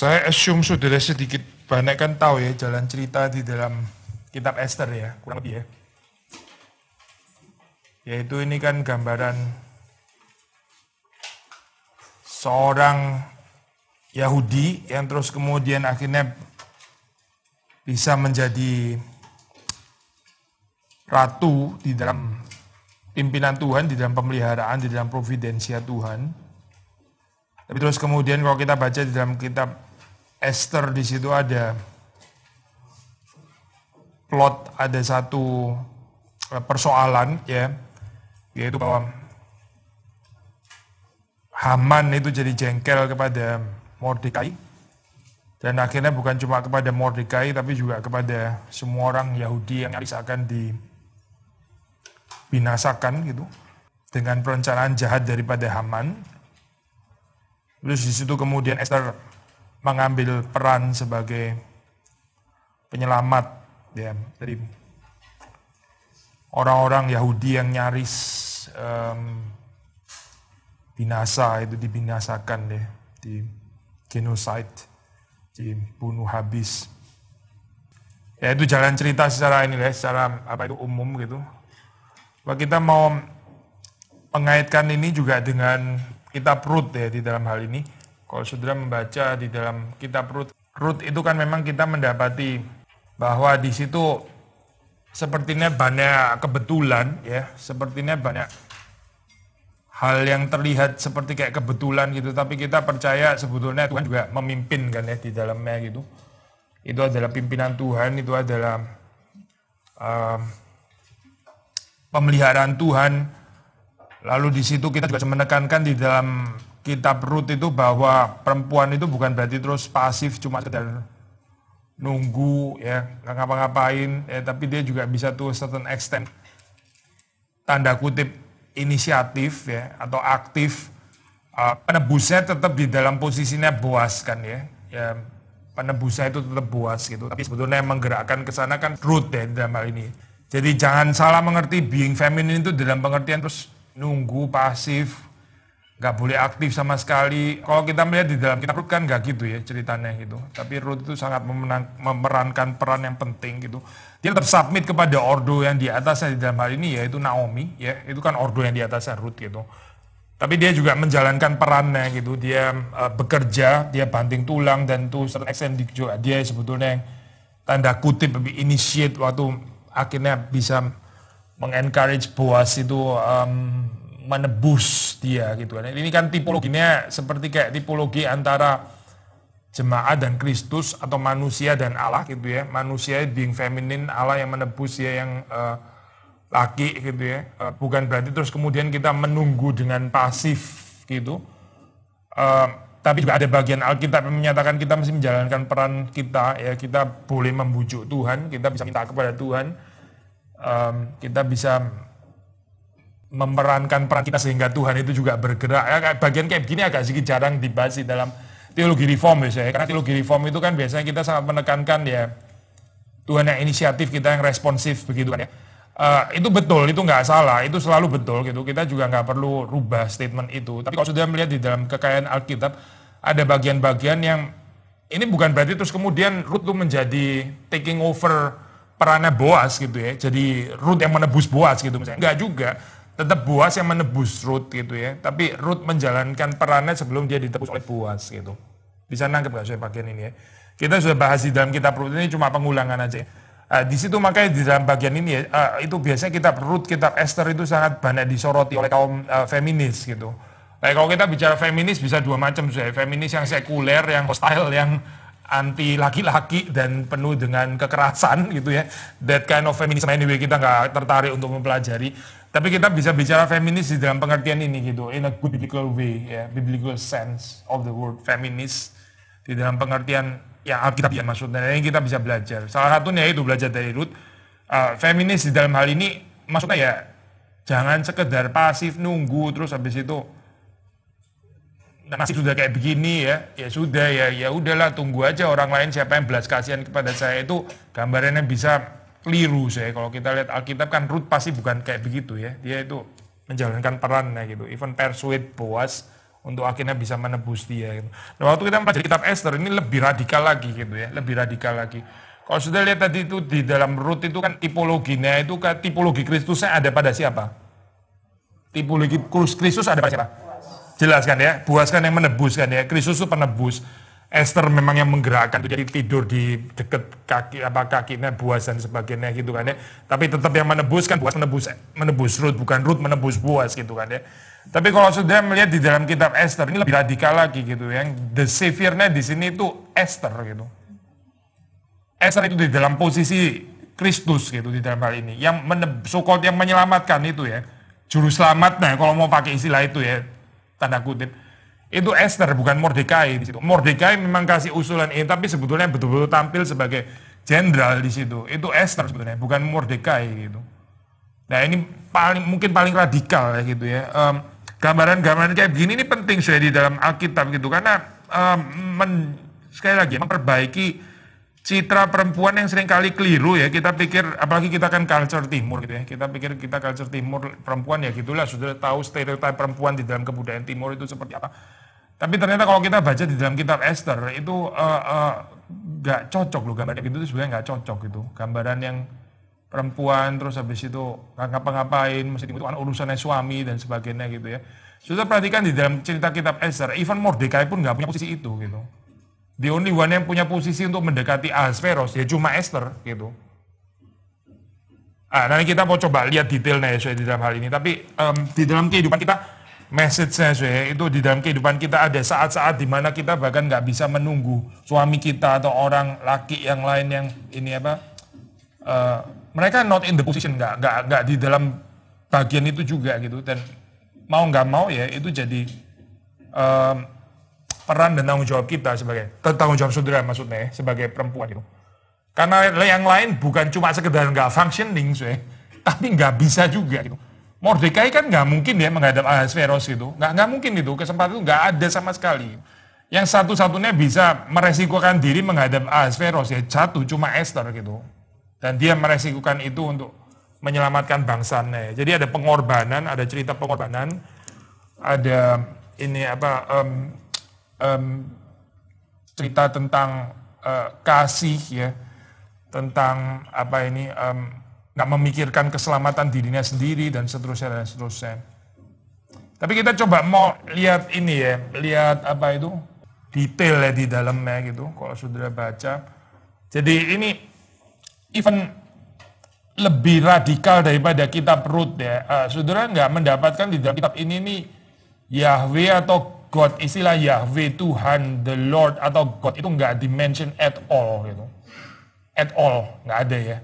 Saya assume sudah sedikit banyak kan tahu ya jalan cerita di dalam kitab Esther ya, kurang lebih ya. Yaitu ini kan gambaran seorang Yahudi yang terus kemudian akhirnya bisa menjadi ratu di dalam pimpinan Tuhan, di dalam pemeliharaan, di dalam providensia Tuhan. Tapi terus kemudian kalau kita baca di dalam kitab Esther di situ ada plot ada satu eh, persoalan ya yaitu bahwa Haman itu jadi jengkel kepada Mordekai dan akhirnya bukan cuma kepada Mordekai tapi juga kepada semua orang Yahudi yang akan dibinasakan gitu dengan perencanaan jahat daripada Haman terus di situ kemudian Esther mengambil peran sebagai penyelamat ya dari orang-orang Yahudi yang nyaris um, binasa itu dibinasakan deh ya, di genocide dibunuh habis ya itu jalan cerita secara ini ya secara apa itu umum gitu Kalau kita mau mengaitkan ini juga dengan Kitab perut ya di dalam hal ini kalau saudara membaca di dalam kitab Rut, Rut itu kan memang kita mendapati bahwa di situ sepertinya banyak kebetulan ya, sepertinya banyak hal yang terlihat seperti kayak kebetulan gitu, tapi kita percaya sebetulnya Tuhan juga memimpin kan ya di dalamnya gitu. Itu adalah pimpinan Tuhan, itu adalah um, pemeliharaan Tuhan. Lalu di situ kita juga menekankan di dalam kitab Rut itu bahwa perempuan itu bukan berarti terus pasif cuma sekedar nunggu ya nggak ngapa-ngapain ya, tapi dia juga bisa tuh certain extent tanda kutip inisiatif ya atau aktif uh, penebusnya tetap di dalam posisinya boas kan ya ya penebusnya itu tetap buas gitu tapi sebetulnya yang menggerakkan ke sana kan root ya dalam hal ini jadi jangan salah mengerti being feminine itu dalam pengertian terus nunggu pasif nggak boleh aktif sama sekali. Kalau kita melihat di dalam kitab Rut kan nggak gitu ya ceritanya gitu. Tapi Rut itu sangat memenang, memerankan peran yang penting gitu. Dia tetap submit kepada ordo yang di atasnya di dalam hal ini yaitu Naomi ya. Itu kan ordo yang di atasnya Rut gitu. Tapi dia juga menjalankan perannya gitu. Dia uh, bekerja, dia banting tulang dan tuh certain juga dia sebetulnya yang tanda kutip lebih initiate waktu akhirnya bisa mengencourage Boas itu um, menebus dia gitu kan. Ini kan tipologinya seperti kayak tipologi antara jemaat dan Kristus atau manusia dan Allah gitu ya. Manusia being feminine, Allah yang menebus dia yang uh, laki gitu ya. Uh, bukan berarti terus kemudian kita menunggu dengan pasif gitu. Uh, tapi juga ada bagian Alkitab yang menyatakan kita mesti menjalankan peran kita ya kita boleh membujuk Tuhan kita bisa minta kepada Tuhan um, kita bisa memerankan peran kita sehingga Tuhan itu juga bergerak. Ya, bagian kayak begini agak sedikit jarang dibahas di dalam teologi reform biasanya. Karena teologi reform itu kan biasanya kita sangat menekankan ya Tuhan yang inisiatif, kita yang responsif begitu kan ya. Uh, itu betul, itu nggak salah, itu selalu betul gitu. Kita juga nggak perlu rubah statement itu. Tapi kalau sudah melihat di dalam kekayaan Alkitab, ada bagian-bagian yang ini bukan berarti terus kemudian Ruth tuh menjadi taking over perannya Boas gitu ya. Jadi Ruth yang menebus Boas gitu misalnya. Enggak juga tetap Buas yang menebus Ruth gitu ya. Tapi Ruth menjalankan perannya sebelum dia ditebus oleh Buas gitu. Bisa nangkep gak saya bagian ini ya? Kita sudah bahas di dalam kitab Ruth ini cuma pengulangan aja. Uh, di situ makanya di dalam bagian ini ya, uh, itu biasanya kitab Ruth, kitab Esther itu sangat banyak disoroti oleh kaum uh, feminis gitu. Nah, kalau kita bicara feminis bisa dua macam sih, feminis yang sekuler, yang hostile, yang anti laki-laki dan penuh dengan kekerasan gitu ya. That kind of feminism anyway kita nggak tertarik untuk mempelajari. Tapi kita bisa bicara feminis di dalam pengertian ini gitu, in a good biblical way, ya, biblical sense of the word feminis di dalam pengertian yang Alkitab ya maksudnya. ini kita bisa belajar. Salah satunya itu belajar dari Ruth. Uh, feminis di dalam hal ini maksudnya ya jangan sekedar pasif nunggu terus habis itu nasib nah, sudah kayak begini ya ya sudah ya ya udahlah tunggu aja orang lain siapa yang belas kasihan kepada saya itu gambarannya bisa keliru saya kalau kita lihat Alkitab kan Ruth pasti bukan kayak begitu ya dia itu menjalankan perannya gitu even persuade puas untuk akhirnya bisa menebus dia gitu. Nah, waktu kita membaca kitab Esther ini lebih radikal lagi gitu ya lebih radikal lagi kalau sudah lihat tadi itu di dalam Ruth itu kan tipologinya itu kan tipologi Kristusnya ada pada siapa tipologi Kristus ada pada siapa Jelaskan ya, buas kan yang menebus kan ya, Kristus itu penebus. Esther memang yang menggerakkan jadi tidur di deket kaki apa kakinya buas dan sebagainya gitu kan ya tapi tetap yang menebus kan buas menebus menebus Ruth bukan Ruth menebus buas gitu kan ya tapi kalau sudah melihat di dalam kitab Esther ini lebih radikal lagi gitu ya. yang the saviornya di sini itu Esther gitu Esther itu di dalam posisi Kristus gitu di dalam hal ini yang menebus, so yang menyelamatkan itu ya juru selamat nah kalau mau pakai istilah itu ya tanda kutip itu Esther bukan Mordekai di situ. Mordekai memang kasih usulan ini tapi sebetulnya betul-betul tampil sebagai jenderal di situ. Itu Esther sebetulnya bukan Mordekai gitu. Nah ini paling mungkin paling radikal ya gitu ya. Um, gambaran-gambaran kayak begini ini penting sudah di dalam Alkitab gitu karena um, men, sekali lagi memperbaiki citra perempuan yang sering kali keliru ya kita pikir apalagi kita kan culture timur gitu ya kita pikir kita culture timur perempuan ya gitulah sudah tahu stereotip perempuan di dalam kebudayaan timur itu seperti apa tapi ternyata kalau kita baca di dalam kitab Esther itu eh, eh, nggak uh, uh, cocok loh gambaran itu sebenarnya nggak cocok gitu gambaran yang perempuan terus habis itu ngapa-ngapain mesti kan urusannya suami dan sebagainya gitu ya sudah perhatikan di dalam cerita kitab Esther even Mordekai pun nggak punya posisi itu gitu the only one yang punya posisi untuk mendekati Ahasveros ya cuma Esther gitu. Ah, nanti kita mau coba lihat detailnya ya di dalam hal ini. Tapi um, di dalam kehidupan kita, message-nya itu di dalam kehidupan kita ada saat-saat di mana kita bahkan nggak bisa menunggu suami kita atau orang laki yang lain yang ini apa. Uh, mereka not in the position, nggak nggak nggak di dalam bagian itu juga gitu. Dan mau nggak mau ya itu jadi um, peran dan tanggung jawab kita sebagai tanggung jawab saudara maksudnya ya, sebagai perempuan itu. Karena yang lain bukan cuma sekedar nggak functioning, sih, tapi nggak bisa juga gitu. Mordekai kan nggak mungkin ya menghadap Ahasveros itu, nggak nggak mungkin itu kesempatan itu nggak ada sama sekali. Yang satu-satunya bisa meresikukan diri menghadap Ahasveros ya jatuh cuma Esther gitu, dan dia meresikukan itu untuk menyelamatkan bangsanya. Ya. Jadi ada pengorbanan, ada cerita pengorbanan, ada ini apa um, um, cerita tentang uh, kasih ya, tentang apa ini um, nggak memikirkan keselamatan dirinya sendiri dan seterusnya dan seterusnya. Tapi kita coba mau lihat ini ya, lihat apa itu detail ya di dalamnya gitu. Kalau sudah baca, jadi ini even lebih radikal daripada kitab Rut ya. Uh, saudara nggak mendapatkan di dalam kitab ini nih Yahweh atau God, istilah Yahweh, Tuhan, the Lord, atau God itu nggak dimention at all gitu. At all, nggak ada ya.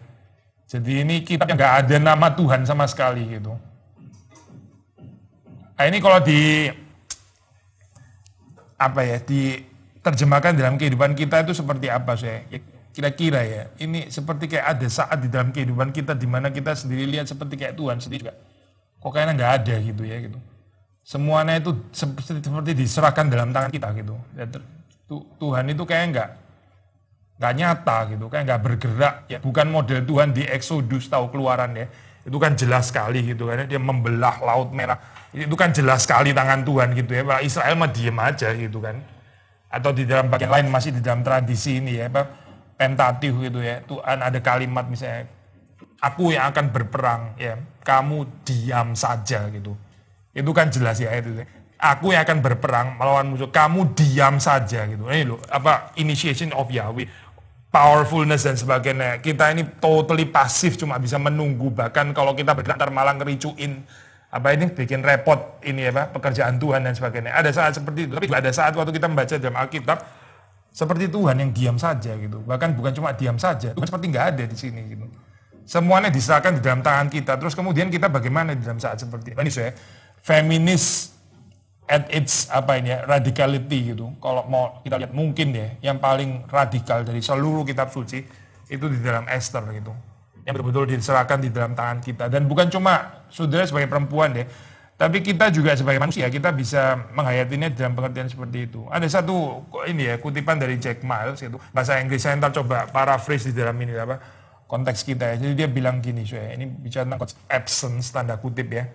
Jadi ini kitabnya nggak ada nama Tuhan sama sekali gitu. Nah, ini kalau di apa ya di terjemahkan dalam kehidupan kita itu seperti apa saya kira-kira ya ini seperti kayak ada saat di dalam kehidupan kita di mana kita sendiri lihat seperti kayak Tuhan sendiri juga kok kayaknya nggak ada gitu ya gitu semuanya itu seperti seperti diserahkan dalam tangan kita gitu. Ya, Tuhan itu kayak enggak nggak nyata gitu kayak nggak bergerak ya bukan model Tuhan di Exodus tahu keluaran ya itu kan jelas sekali gitu kan ya, dia membelah laut merah itu kan jelas sekali tangan Tuhan gitu ya Pak Israel mah diem aja gitu kan atau di dalam bagian lain masih di dalam tradisi ini ya Pak pentatif gitu ya Tuhan ada kalimat misalnya aku yang akan berperang ya kamu diam saja gitu itu kan jelas ya itu. Aku yang akan berperang melawan musuh. Kamu diam saja gitu. Ini eh, loh, apa initiation of Yahweh, powerfulness dan sebagainya. Kita ini totally pasif cuma bisa menunggu. Bahkan kalau kita bergerak malah ngericuin apa ini bikin repot ini apa pekerjaan Tuhan dan sebagainya. Ada saat seperti itu, tapi ada saat waktu kita membaca dalam Alkitab seperti Tuhan yang diam saja gitu. Bahkan bukan cuma diam saja, Tuhan seperti nggak ada di sini gitu. Semuanya diserahkan di dalam tangan kita. Terus kemudian kita bagaimana di dalam saat seperti ini? Ini saya feminis at its apa ini ya, radicality gitu. Kalau mau kita lihat mungkin ya, yang paling radikal dari seluruh kitab suci itu di dalam Esther gitu. Yang betul-betul diserahkan di dalam tangan kita. Dan bukan cuma saudara sebagai perempuan deh, tapi kita juga sebagai manusia kita bisa menghayatinya dalam pengertian seperti itu. Ada satu ini ya kutipan dari Jack Miles gitu bahasa Inggris saya ntar coba paraphrase di dalam ini apa konteks kita ya. Jadi dia bilang gini, saya ini bicara tentang absence tanda kutip ya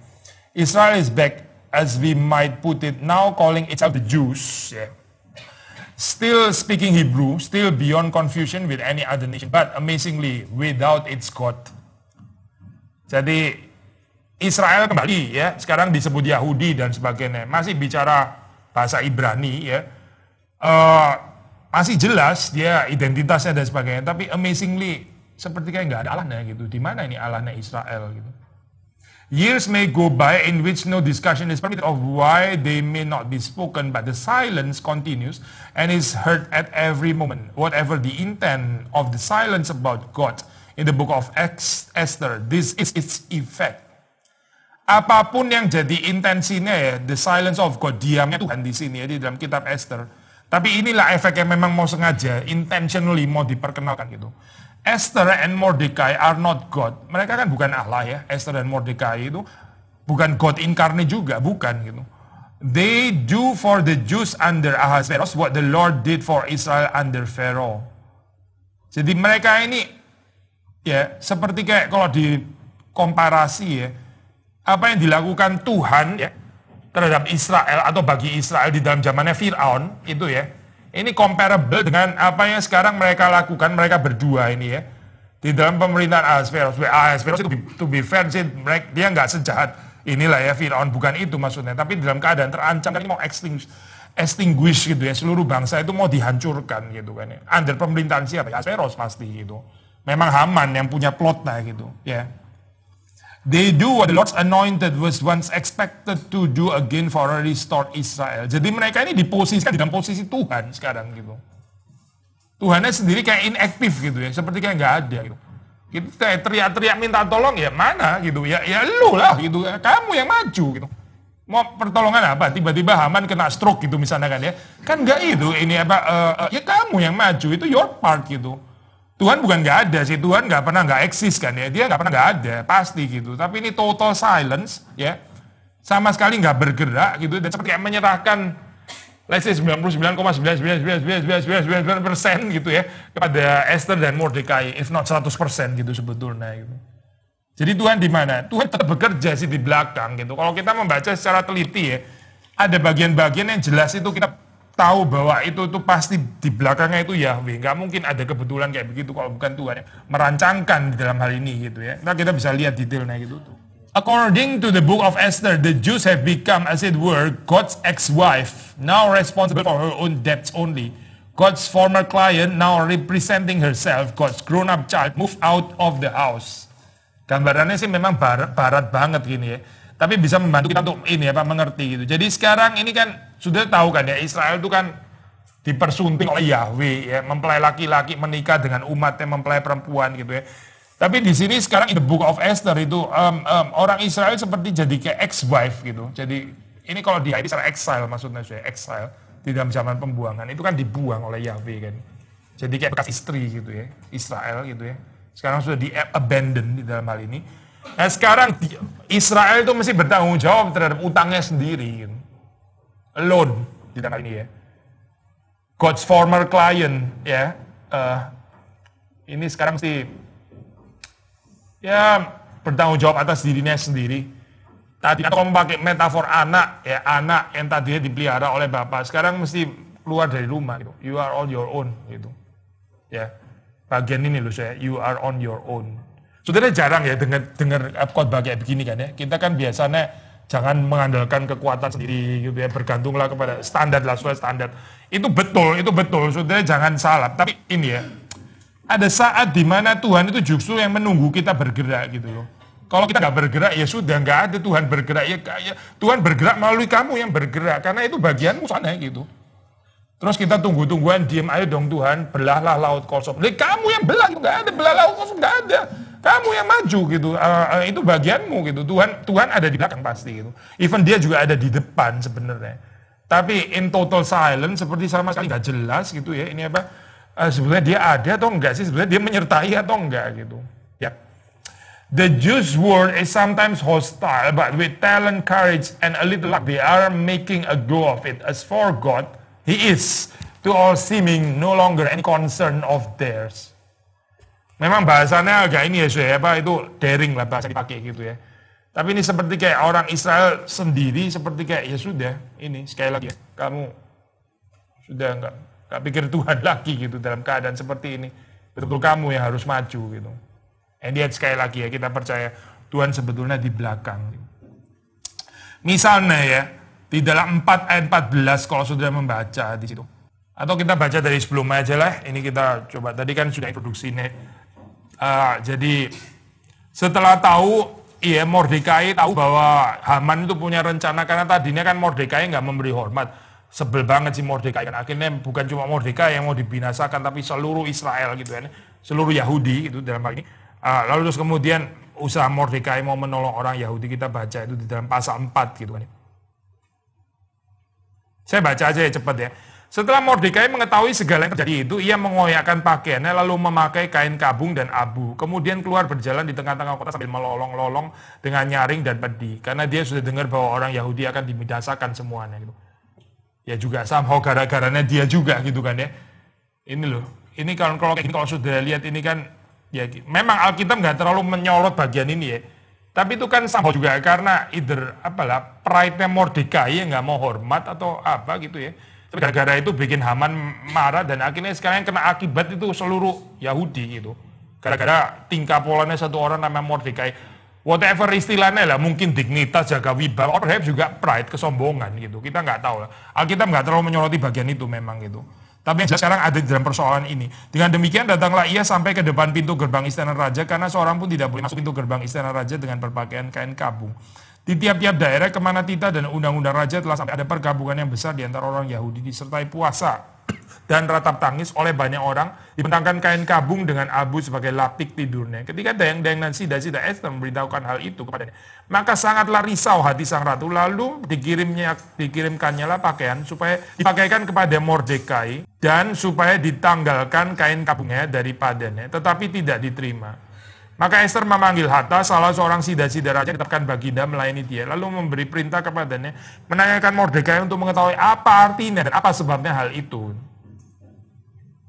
Israel is back, as we might put it, now calling itself the Jews. Yeah. Still speaking Hebrew, still beyond confusion with any other nation, but amazingly without its God. Jadi Israel kembali ya, sekarang disebut Yahudi dan sebagainya, masih bicara bahasa Ibrani ya. Uh, masih jelas dia identitasnya dan sebagainya, tapi amazingly seperti kayak nggak ada Allahnya gitu. Di mana ini Allahnya Israel gitu? Years may go by in which no discussion is permitted of why they may not be spoken, but the silence continues and is heard at every moment. Whatever the intent of the silence about God in the book of Esther, this is its effect. Apapun yang jadi intensinya ya, the silence of God, diamnya Tuhan di sini ya, di dalam kitab Esther. Tapi inilah efek yang memang mau sengaja, intentionally mau diperkenalkan gitu. Esther and Mordecai are not God. Mereka kan bukan Allah ya. Esther dan Mordecai itu bukan God incarnate juga, bukan gitu. They do for the Jews under Ahasuerus what the Lord did for Israel under Pharaoh. Jadi mereka ini ya seperti kayak kalau di komparasi ya apa yang dilakukan Tuhan ya terhadap Israel atau bagi Israel di dalam zamannya Firaun itu ya ini comparable dengan apa yang sekarang mereka lakukan mereka berdua ini ya di dalam pemerintahan Ahasverus. Ahasverus itu to be fair sih mereka dia nggak sejahat inilah ya Firaun bukan itu maksudnya tapi dalam keadaan terancam kan mau extinguish extinguish gitu ya seluruh bangsa itu mau dihancurkan gitu kan ya. Under pemerintahan siapa? Ya Asperos pasti gitu. Memang Haman yang punya plot plotnya gitu ya. They do what the Lord's anointed was once expected to do again for a restored Israel. Jadi mereka ini diposisikan di dalam posisi Tuhan sekarang gitu. Tuhannya sendiri kayak inaktif gitu ya, seperti kayak nggak ada gitu. Gitu teriak-teriak minta tolong ya mana gitu ya, ya lu lah gitu, ya, kamu yang maju gitu. Mau pertolongan apa? Tiba-tiba Haman kena stroke gitu misalnya kan ya. Kan nggak itu, ini apa, uh, uh, ya kamu yang maju, itu your part gitu Tuhan bukan nggak ada sih, Tuhan nggak pernah nggak eksis kan ya, dia nggak pernah nggak ada, pasti gitu. Tapi ini total silence ya, sama sekali nggak bergerak gitu, dan seperti yang menyerahkan let's say 99,99999 persen gitu ya kepada Esther dan Mordecai, if not 100 persen gitu sebetulnya gitu. Jadi Tuhan di mana? Tuhan tetap bekerja sih di belakang gitu. Kalau kita membaca secara teliti ya, ada bagian-bagian yang jelas itu kita tahu bahwa itu itu pasti di belakangnya itu Yahweh. Nggak mungkin ada kebetulan kayak begitu kalau bukan Tuhan ya. merancangkan di dalam hal ini gitu ya. Nah kita bisa lihat detailnya gitu tuh. According to the book of Esther, the Jews have become, as it were, God's ex-wife, now responsible for her own debts only. God's former client, now representing herself, God's grown-up child, moved out of the house. Gambarannya sih memang barat, barat banget gini ya tapi bisa membantu kita untuk ini ya Pak mengerti gitu. Jadi sekarang ini kan sudah tahu kan ya Israel itu kan dipersunting oleh Yahweh ya mempelai laki-laki menikah dengan umat yang mempelai perempuan gitu ya. Tapi di sini sekarang in the book of Esther itu um, um, orang Israel seperti jadi kayak ex-wife gitu. Jadi ini kalau dia Israel exile maksudnya saya exile di dalam zaman pembuangan itu kan dibuang oleh Yahweh kan. Jadi kayak bekas istri gitu ya Israel gitu ya. Sekarang sudah di abandon di dalam hal ini Nah sekarang Israel itu mesti bertanggung jawab terhadap utangnya sendiri. Loan, di tidak ini ya. God's former client, ya. Uh, ini sekarang sih, ya bertanggung jawab atas dirinya sendiri. Tadi aku kan memakai metafor anak, ya anak yang tadinya dipelihara oleh bapak, sekarang mesti keluar dari rumah gitu. You are on your own gitu. Ya. Bagian ini loh saya, you are on your own. Saudara jarang ya dengar dengar khotbah kayak begini kan ya. Kita kan biasanya jangan mengandalkan kekuatan sendiri gitu ya, bergantunglah kepada standar lah sesuai standar. Itu betul, itu betul. Saudara jangan salah. Tapi ini ya, ada saat dimana Tuhan itu justru yang menunggu kita bergerak gitu loh. Kalau kita nggak bergerak ya sudah nggak ada Tuhan bergerak ya, ya Tuhan bergerak melalui kamu yang bergerak karena itu bagianmu sana gitu. Terus kita tunggu-tungguan diam ayo dong Tuhan belahlah laut kosong. Jadi kamu yang belah nggak ada belah laut kosong nggak ada kamu yang maju gitu. Uh, uh, itu bagianmu gitu. Tuhan Tuhan ada di belakang pasti gitu. Even dia juga ada di depan sebenarnya. Tapi in total silence seperti sama sekali nggak jelas gitu ya. Ini apa? Uh, sebenarnya dia ada atau enggak sih? Sebenarnya dia menyertai atau enggak gitu. Ya. The Jews world is sometimes hostile, but with talent, courage, and a little luck, they are making a go of it. As for God, He is, to all seeming, no longer any concern of theirs. Memang bahasannya agak ini ya ya apa itu daring lah bahasa dipakai gitu ya. Tapi ini seperti kayak orang Israel sendiri seperti kayak ya sudah ini sekali lagi ya, kamu sudah enggak, nggak pikir Tuhan lagi gitu dalam keadaan seperti ini betul kamu yang harus maju gitu. And yet sekali lagi ya kita percaya Tuhan sebetulnya di belakang. Misalnya ya di dalam 4 ayat 14 kalau sudah membaca di situ. Atau kita baca dari sebelumnya aja lah. Ini kita coba tadi kan sudah introduksi nih uh, jadi setelah tahu Iya, Mordekai tahu bahwa Haman itu punya rencana karena tadinya kan Mordekai nggak memberi hormat. Sebel banget sih Mordekai. kan akhirnya bukan cuma Mordekai yang mau dibinasakan, tapi seluruh Israel gitu ya, seluruh Yahudi itu dalam hal ini. Uh, lalu terus kemudian usaha Mordekai mau menolong orang Yahudi kita baca itu di dalam pasal 4 gitu kan. Saya baca aja ya cepat ya. Setelah Mordekai mengetahui segala yang terjadi itu, ia mengoyakkan pakaiannya lalu memakai kain kabung dan abu. Kemudian keluar berjalan di tengah-tengah kota sambil melolong-lolong dengan nyaring dan pedih. Karena dia sudah dengar bahwa orang Yahudi akan dimidasakan semuanya. Gitu. Ya juga sama gara-garanya dia juga gitu kan ya. Ini loh, ini kalau kalau ini kalau sudah lihat ini kan ya memang Alkitab nggak terlalu menyolot bagian ini ya. Tapi itu kan sama juga karena either apalah pride-nya Mordekai yang nggak mau hormat atau apa gitu ya gara-gara itu bikin Haman marah dan akhirnya sekarang yang kena akibat itu seluruh Yahudi gitu. Gara-gara tingkah polanya satu orang namanya Mordekai. Whatever istilahnya lah, mungkin dignitas, jaga wibawa, or juga pride, kesombongan gitu. Kita nggak tahu lah. Alkitab nggak terlalu menyoroti bagian itu memang gitu. Tapi sekarang ada di dalam persoalan ini. Dengan demikian datanglah ia sampai ke depan pintu gerbang istana raja karena seorang pun tidak boleh masuk pintu gerbang istana raja dengan berpakaian kain kabung. Di tiap-tiap daerah kemana Tita dan undang-undang raja telah sampai ada pergabungan yang besar di antara orang Yahudi disertai puasa dan ratap tangis oleh banyak orang dibentangkan kain kabung dengan abu sebagai lapik tidurnya. Ketika Dayang-Dayang dan Sida-Sida Esther memberitahukan hal itu kepadanya, maka sangatlah risau hati sang ratu lalu dikirimnya dikirimkannya lah pakaian supaya dipakaikan kepada Mordekai dan supaya ditanggalkan kain kabungnya daripadanya, tetapi tidak diterima. Maka Esther memanggil Hatta, salah seorang sida-sida raja ditetapkan baginda melayani dia, lalu memberi perintah kepadanya, menanyakan Mordekai untuk mengetahui apa artinya dan apa sebabnya hal itu.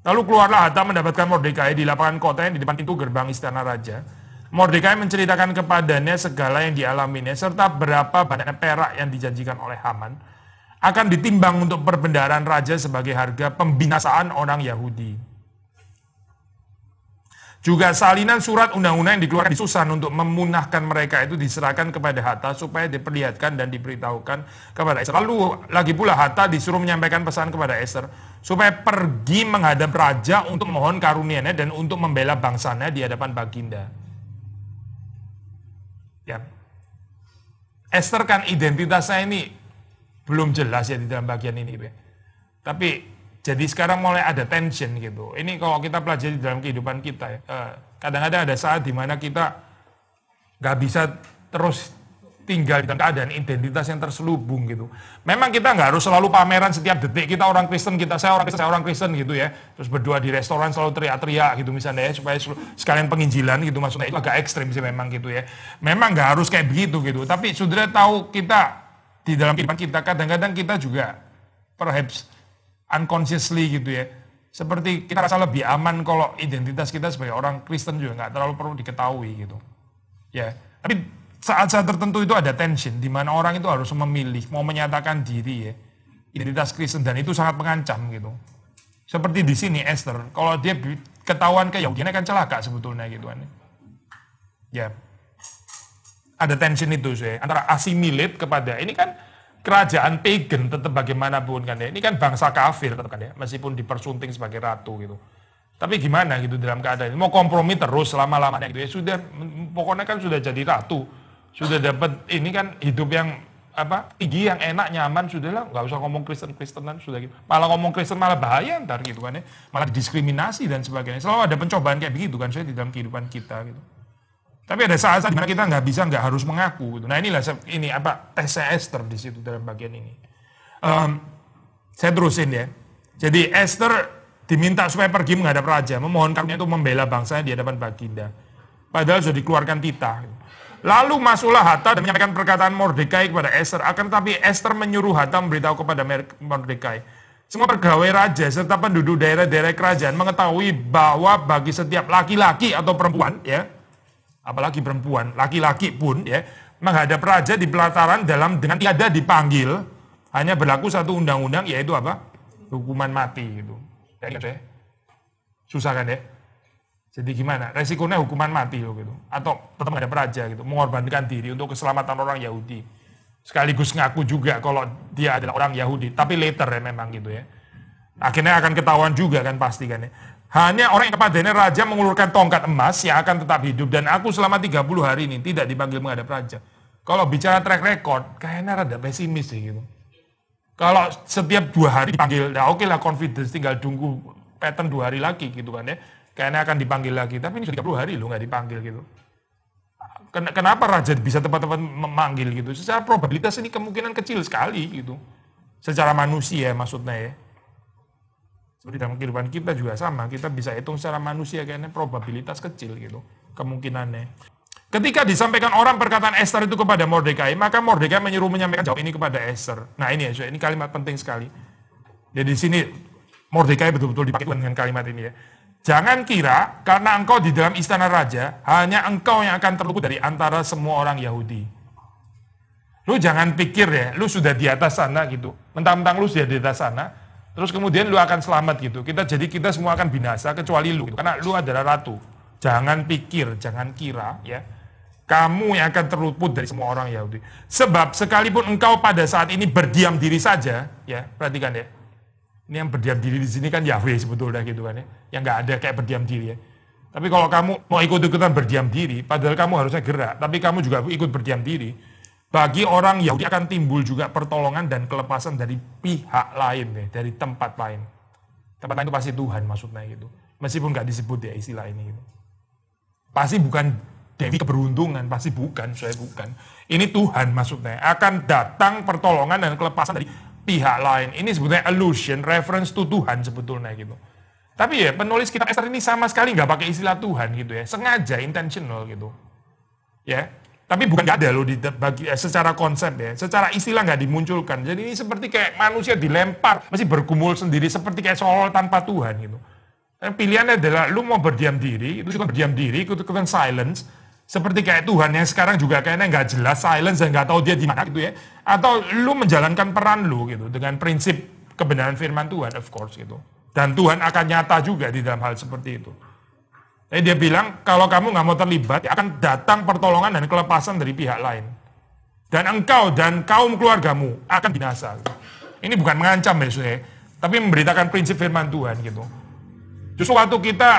Lalu keluarlah Hatta mendapatkan Mordekai di lapangan kota yang di depan pintu gerbang istana raja. Mordekai menceritakan kepadanya segala yang dialaminya, serta berapa banyak perak yang dijanjikan oleh Haman akan ditimbang untuk perbendaharaan raja sebagai harga pembinasaan orang Yahudi. Juga salinan surat undang-undang yang dikeluarkan di Susan untuk memunahkan mereka itu diserahkan kepada Hatta supaya diperlihatkan dan diberitahukan kepada Esther. Lalu lagi pula Hatta disuruh menyampaikan pesan kepada Esther supaya pergi menghadap raja untuk mohon karunianya dan untuk membela bangsanya di hadapan Baginda. Ya. Esther kan identitasnya ini belum jelas ya di dalam bagian ini. Tapi jadi sekarang mulai ada tension gitu. Ini kalau kita pelajari dalam kehidupan kita ya. Eh, kadang-kadang ada saat dimana kita nggak bisa terus tinggal dalam keadaan identitas yang terselubung gitu. Memang kita nggak harus selalu pameran setiap detik kita orang Kristen, kita saya orang Kristen, saya orang Kristen gitu ya. Terus berdua di restoran selalu teriak-teriak gitu misalnya ya, supaya sekalian penginjilan gitu maksudnya itu agak ekstrim sih memang gitu ya. Memang nggak harus kayak begitu gitu. Tapi saudara tahu kita di dalam kehidupan kita kadang-kadang kita juga perhaps unconsciously gitu ya. Seperti kita rasa lebih aman kalau identitas kita sebagai orang Kristen juga nggak terlalu perlu diketahui gitu. Ya, tapi saat-saat tertentu itu ada tension di mana orang itu harus memilih mau menyatakan diri ya identitas Kristen dan itu sangat mengancam gitu. Seperti di sini Esther, kalau dia ketahuan ke Yahudi akan celaka sebetulnya gitu kan. Ya. Ada tension itu sih antara asimilit kepada ini kan kerajaan pagan tetap bagaimanapun kan ya. Ini kan bangsa kafir tetap kan ya, meskipun dipersunting sebagai ratu gitu. Tapi gimana gitu dalam keadaan ini? Mau kompromi terus lama-lamanya gitu ya. Sudah pokoknya kan sudah jadi ratu. Sudah dapat ini kan hidup yang apa tinggi yang enak nyaman sudah lah nggak usah ngomong Kristen Kristenan sudah gitu malah ngomong Kristen malah bahaya ntar gitu kan ya malah diskriminasi dan sebagainya selalu ada pencobaan kayak begitu kan saya di dalam kehidupan kita gitu tapi ada saat-saat dimana kita nggak bisa, nggak harus mengaku. Gitu. Nah inilah ini apa TCS Esther di situ dalam bagian ini. Um, saya terusin ya. Jadi Esther diminta supaya pergi menghadap raja, memohon untuk membela bangsanya di hadapan baginda. Padahal sudah dikeluarkan titah. Lalu masuklah Hatta dan menyampaikan perkataan Mordekai kepada Esther. Akan tetapi Esther menyuruh Hatta memberitahu kepada Mordekai. Semua pegawai raja serta penduduk daerah-daerah kerajaan mengetahui bahwa bagi setiap laki-laki atau perempuan ya apalagi perempuan, laki-laki pun ya menghadap raja di pelataran dalam dengan tiada dipanggil hanya berlaku satu undang-undang yaitu apa? hukuman mati gitu. Ya, gitu, ya. Susah kan ya? Jadi gimana? Resikonya hukuman mati loh gitu. Atau tetap ada raja gitu, mengorbankan diri untuk keselamatan orang Yahudi. Sekaligus ngaku juga kalau dia adalah orang Yahudi, tapi later ya memang gitu ya. Akhirnya akan ketahuan juga kan pasti kan ya. Hanya orang yang kepadanya raja mengulurkan tongkat emas yang akan tetap hidup. Dan aku selama 30 hari ini tidak dipanggil menghadap raja. Kalau bicara track record, kayaknya rada pesimis sih gitu. Kalau setiap dua hari dipanggil, nah oke lah confidence tinggal tunggu pattern dua hari lagi gitu kan ya. Kayaknya akan dipanggil lagi, tapi ini 30 hari loh nggak dipanggil gitu. Kenapa raja bisa tepat-tepat memanggil gitu? Secara probabilitas ini kemungkinan kecil sekali gitu. Secara manusia maksudnya ya. Seperti dalam kehidupan kita juga sama, kita bisa hitung secara manusia kayaknya probabilitas kecil gitu, kemungkinannya. Ketika disampaikan orang perkataan Esther itu kepada Mordekai, maka Mordekai menyuruh menyampaikan jawab ini kepada Esther. Nah ini ya, ini kalimat penting sekali. Jadi di sini Mordekai betul-betul dipakai dengan kalimat ini ya. Jangan kira karena engkau di dalam istana raja, hanya engkau yang akan terluput dari antara semua orang Yahudi. Lu jangan pikir ya, lu sudah di atas sana gitu. Mentang-mentang lu sudah di atas sana, terus kemudian lu akan selamat gitu. Kita jadi kita semua akan binasa kecuali lu, gitu. karena lu adalah ratu. Jangan pikir, jangan kira, ya. Kamu yang akan terluput dari semua orang Yahudi. Sebab sekalipun engkau pada saat ini berdiam diri saja, ya, perhatikan ya. Ini yang berdiam diri di sini kan Yahweh sebetulnya gitu kan ya. Yang nggak ada kayak berdiam diri ya. Tapi kalau kamu mau ikut-ikutan berdiam diri, padahal kamu harusnya gerak, tapi kamu juga ikut berdiam diri, bagi orang Yahudi akan timbul juga pertolongan dan kelepasan dari pihak lain, deh, dari tempat lain. Tempat lain itu pasti Tuhan maksudnya gitu. Meskipun nggak disebut ya istilah ini. Gitu. Pasti bukan Dewi keberuntungan, pasti bukan, saya bukan. Ini Tuhan maksudnya. Akan datang pertolongan dan kelepasan dari pihak lain. Ini sebetulnya allusion, reference to Tuhan sebetulnya gitu. Tapi ya penulis kitab Esther ini sama sekali nggak pakai istilah Tuhan gitu ya. Sengaja, intentional gitu. Ya, tapi bukan gak ada loh di bagi eh, secara konsep ya, secara istilah nggak dimunculkan. Jadi ini seperti kayak manusia dilempar, masih bergumul sendiri, seperti kayak seolah tanpa Tuhan gitu. Dan pilihannya adalah lu mau berdiam diri, itu juga berdiam diri, kan silence, seperti kayak Tuhan yang sekarang juga kayaknya nggak jelas, silence dan nggak tahu dia di mana gitu ya. Atau lu menjalankan peran lu gitu dengan prinsip kebenaran firman Tuhan, of course gitu. Dan Tuhan akan nyata juga di dalam hal seperti itu. Jadi eh, dia bilang, kalau kamu nggak mau terlibat, ya akan datang pertolongan dan kelepasan dari pihak lain. Dan engkau dan kaum keluargamu akan binasa. Ini bukan mengancam ya, tapi memberitakan prinsip firman Tuhan gitu. Justru waktu kita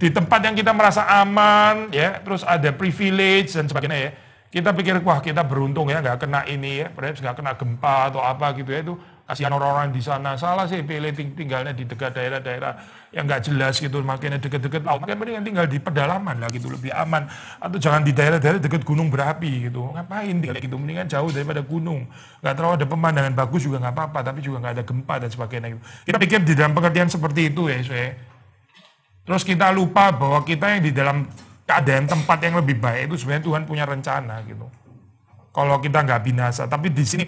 di tempat yang kita merasa aman, ya, terus ada privilege dan sebagainya ya, kita pikir wah kita beruntung ya nggak kena ini ya, perhaps nggak kena gempa atau apa gitu ya itu kasihan orang-orang di sana salah sih pilih tinggalnya di dekat daerah-daerah yang nggak jelas gitu makanya deket-deket laut makanya mendingan tinggal di pedalaman lah gitu lebih aman atau jangan di daerah-daerah deket gunung berapi gitu ngapain tinggal gitu mendingan jauh daripada gunung nggak terlalu ada pemandangan bagus juga nggak apa-apa tapi juga nggak ada gempa dan sebagainya gitu. kita pikir di dalam pengertian seperti itu ya saya terus kita lupa bahwa kita yang di dalam keadaan tempat yang lebih baik itu sebenarnya Tuhan punya rencana gitu kalau kita nggak binasa tapi di sini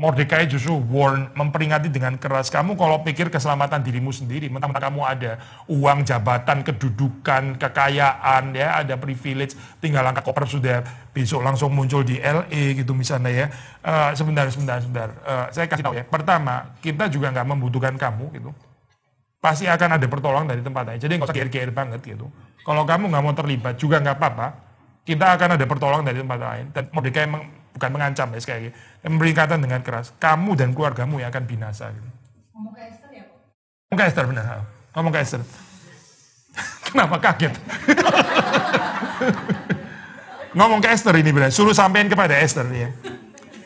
Mordekai justru warn, memperingati dengan keras, kamu kalau pikir keselamatan dirimu sendiri, mentang-mentang kamu ada uang, jabatan, kedudukan, kekayaan, ya ada privilege, tinggal langkah koper sudah besok langsung muncul di LA gitu misalnya ya. Uh, sebentar, sebentar, sebentar. Uh, saya kasih tahu ya. Pertama, kita juga nggak membutuhkan kamu gitu. Pasti akan ada pertolongan dari tempat lain. Jadi nggak usah kira banget gitu. Kalau kamu nggak mau terlibat juga nggak apa-apa. Kita akan ada pertolongan dari tempat lain. Dan Mordecai bukan mengancam ya sekali lagi, dengan keras. Kamu dan keluargamu yang akan binasa. Gitu. Ngomong ke Esther ya? Ngomong ke Esther benar. Ngomong ke Esther. Kenapa kaget? Ngomong ke Esther ini benar. Suruh sampein kepada Esther ya.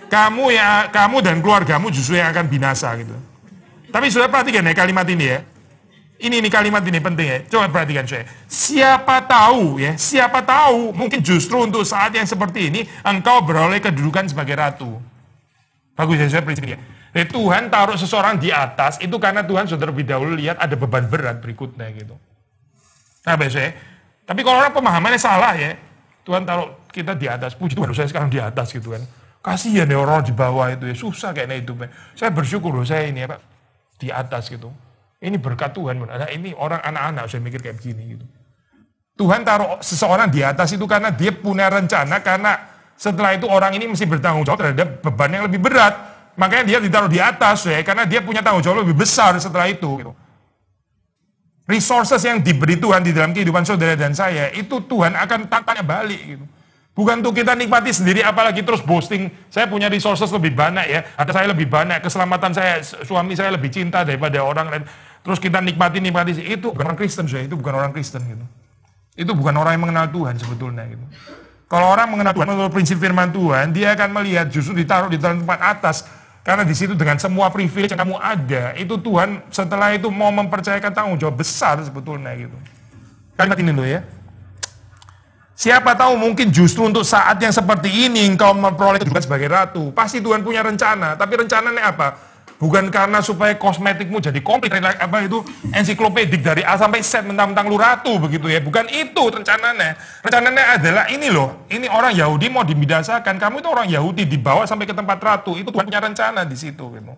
Kamu ya, kamu dan keluargamu justru yang akan binasa gitu. Tapi sudah perhatikan ya kalimat ini ya. Ini ini kalimat ini penting ya. Coba perhatikan saya. Siapa tahu ya, siapa tahu mungkin justru untuk saat yang seperti ini engkau beroleh kedudukan sebagai ratu. Bagus ya saya prinsipnya. Jadi Tuhan taruh seseorang di atas itu karena Tuhan sudah terlebih dahulu lihat ada beban berat berikutnya gitu. Nah ya. Tapi kalau orang pemahamannya salah ya, Tuhan taruh kita di atas. Puji Tuhan, saya sekarang di atas gitu kan. Kasihan ya orang di bawah itu ya, susah kayaknya itu. Saya bersyukur loh saya ini ya Pak, di atas gitu. Ini berkat Tuhan. Nah, ini orang anak-anak saya mikir kayak begini gitu. Tuhan taruh seseorang di atas itu karena dia punya rencana karena setelah itu orang ini mesti bertanggung jawab terhadap beban yang lebih berat. Makanya dia ditaruh di atas ya karena dia punya tanggung jawab lebih besar setelah itu gitu. Resources yang diberi Tuhan di dalam kehidupan saudara dan saya itu Tuhan akan tanya balik gitu. Bukan untuk kita nikmati sendiri, apalagi terus boasting. Saya punya resources lebih banyak ya, ada saya lebih banyak, keselamatan saya, suami saya lebih cinta daripada orang lain. Terus kita nikmati nikmati itu bukan orang Kristen saya, itu bukan orang Kristen gitu. Itu bukan orang yang mengenal Tuhan sebetulnya gitu. Kalau orang mengenal Tuhan menurut prinsip firman Tuhan, dia akan melihat justru ditaruh di tempat atas karena di situ dengan semua privilege yang kamu ada, itu Tuhan setelah itu mau mempercayakan tanggung jawab besar sebetulnya gitu. Kalimat ini loh ya. Siapa tahu mungkin justru untuk saat yang seperti ini engkau memperoleh juga sebagai ratu. Pasti Tuhan punya rencana, tapi rencananya apa? Bukan karena supaya kosmetikmu jadi komplit apa itu ensiklopedik dari A sampai Z tentang mentang lu ratu begitu ya. Bukan itu rencananya. Rencananya adalah ini loh. Ini orang Yahudi mau dimidasakan. Kamu itu orang Yahudi dibawa sampai ke tempat ratu. Itu Tuhan punya rencana di situ gitu.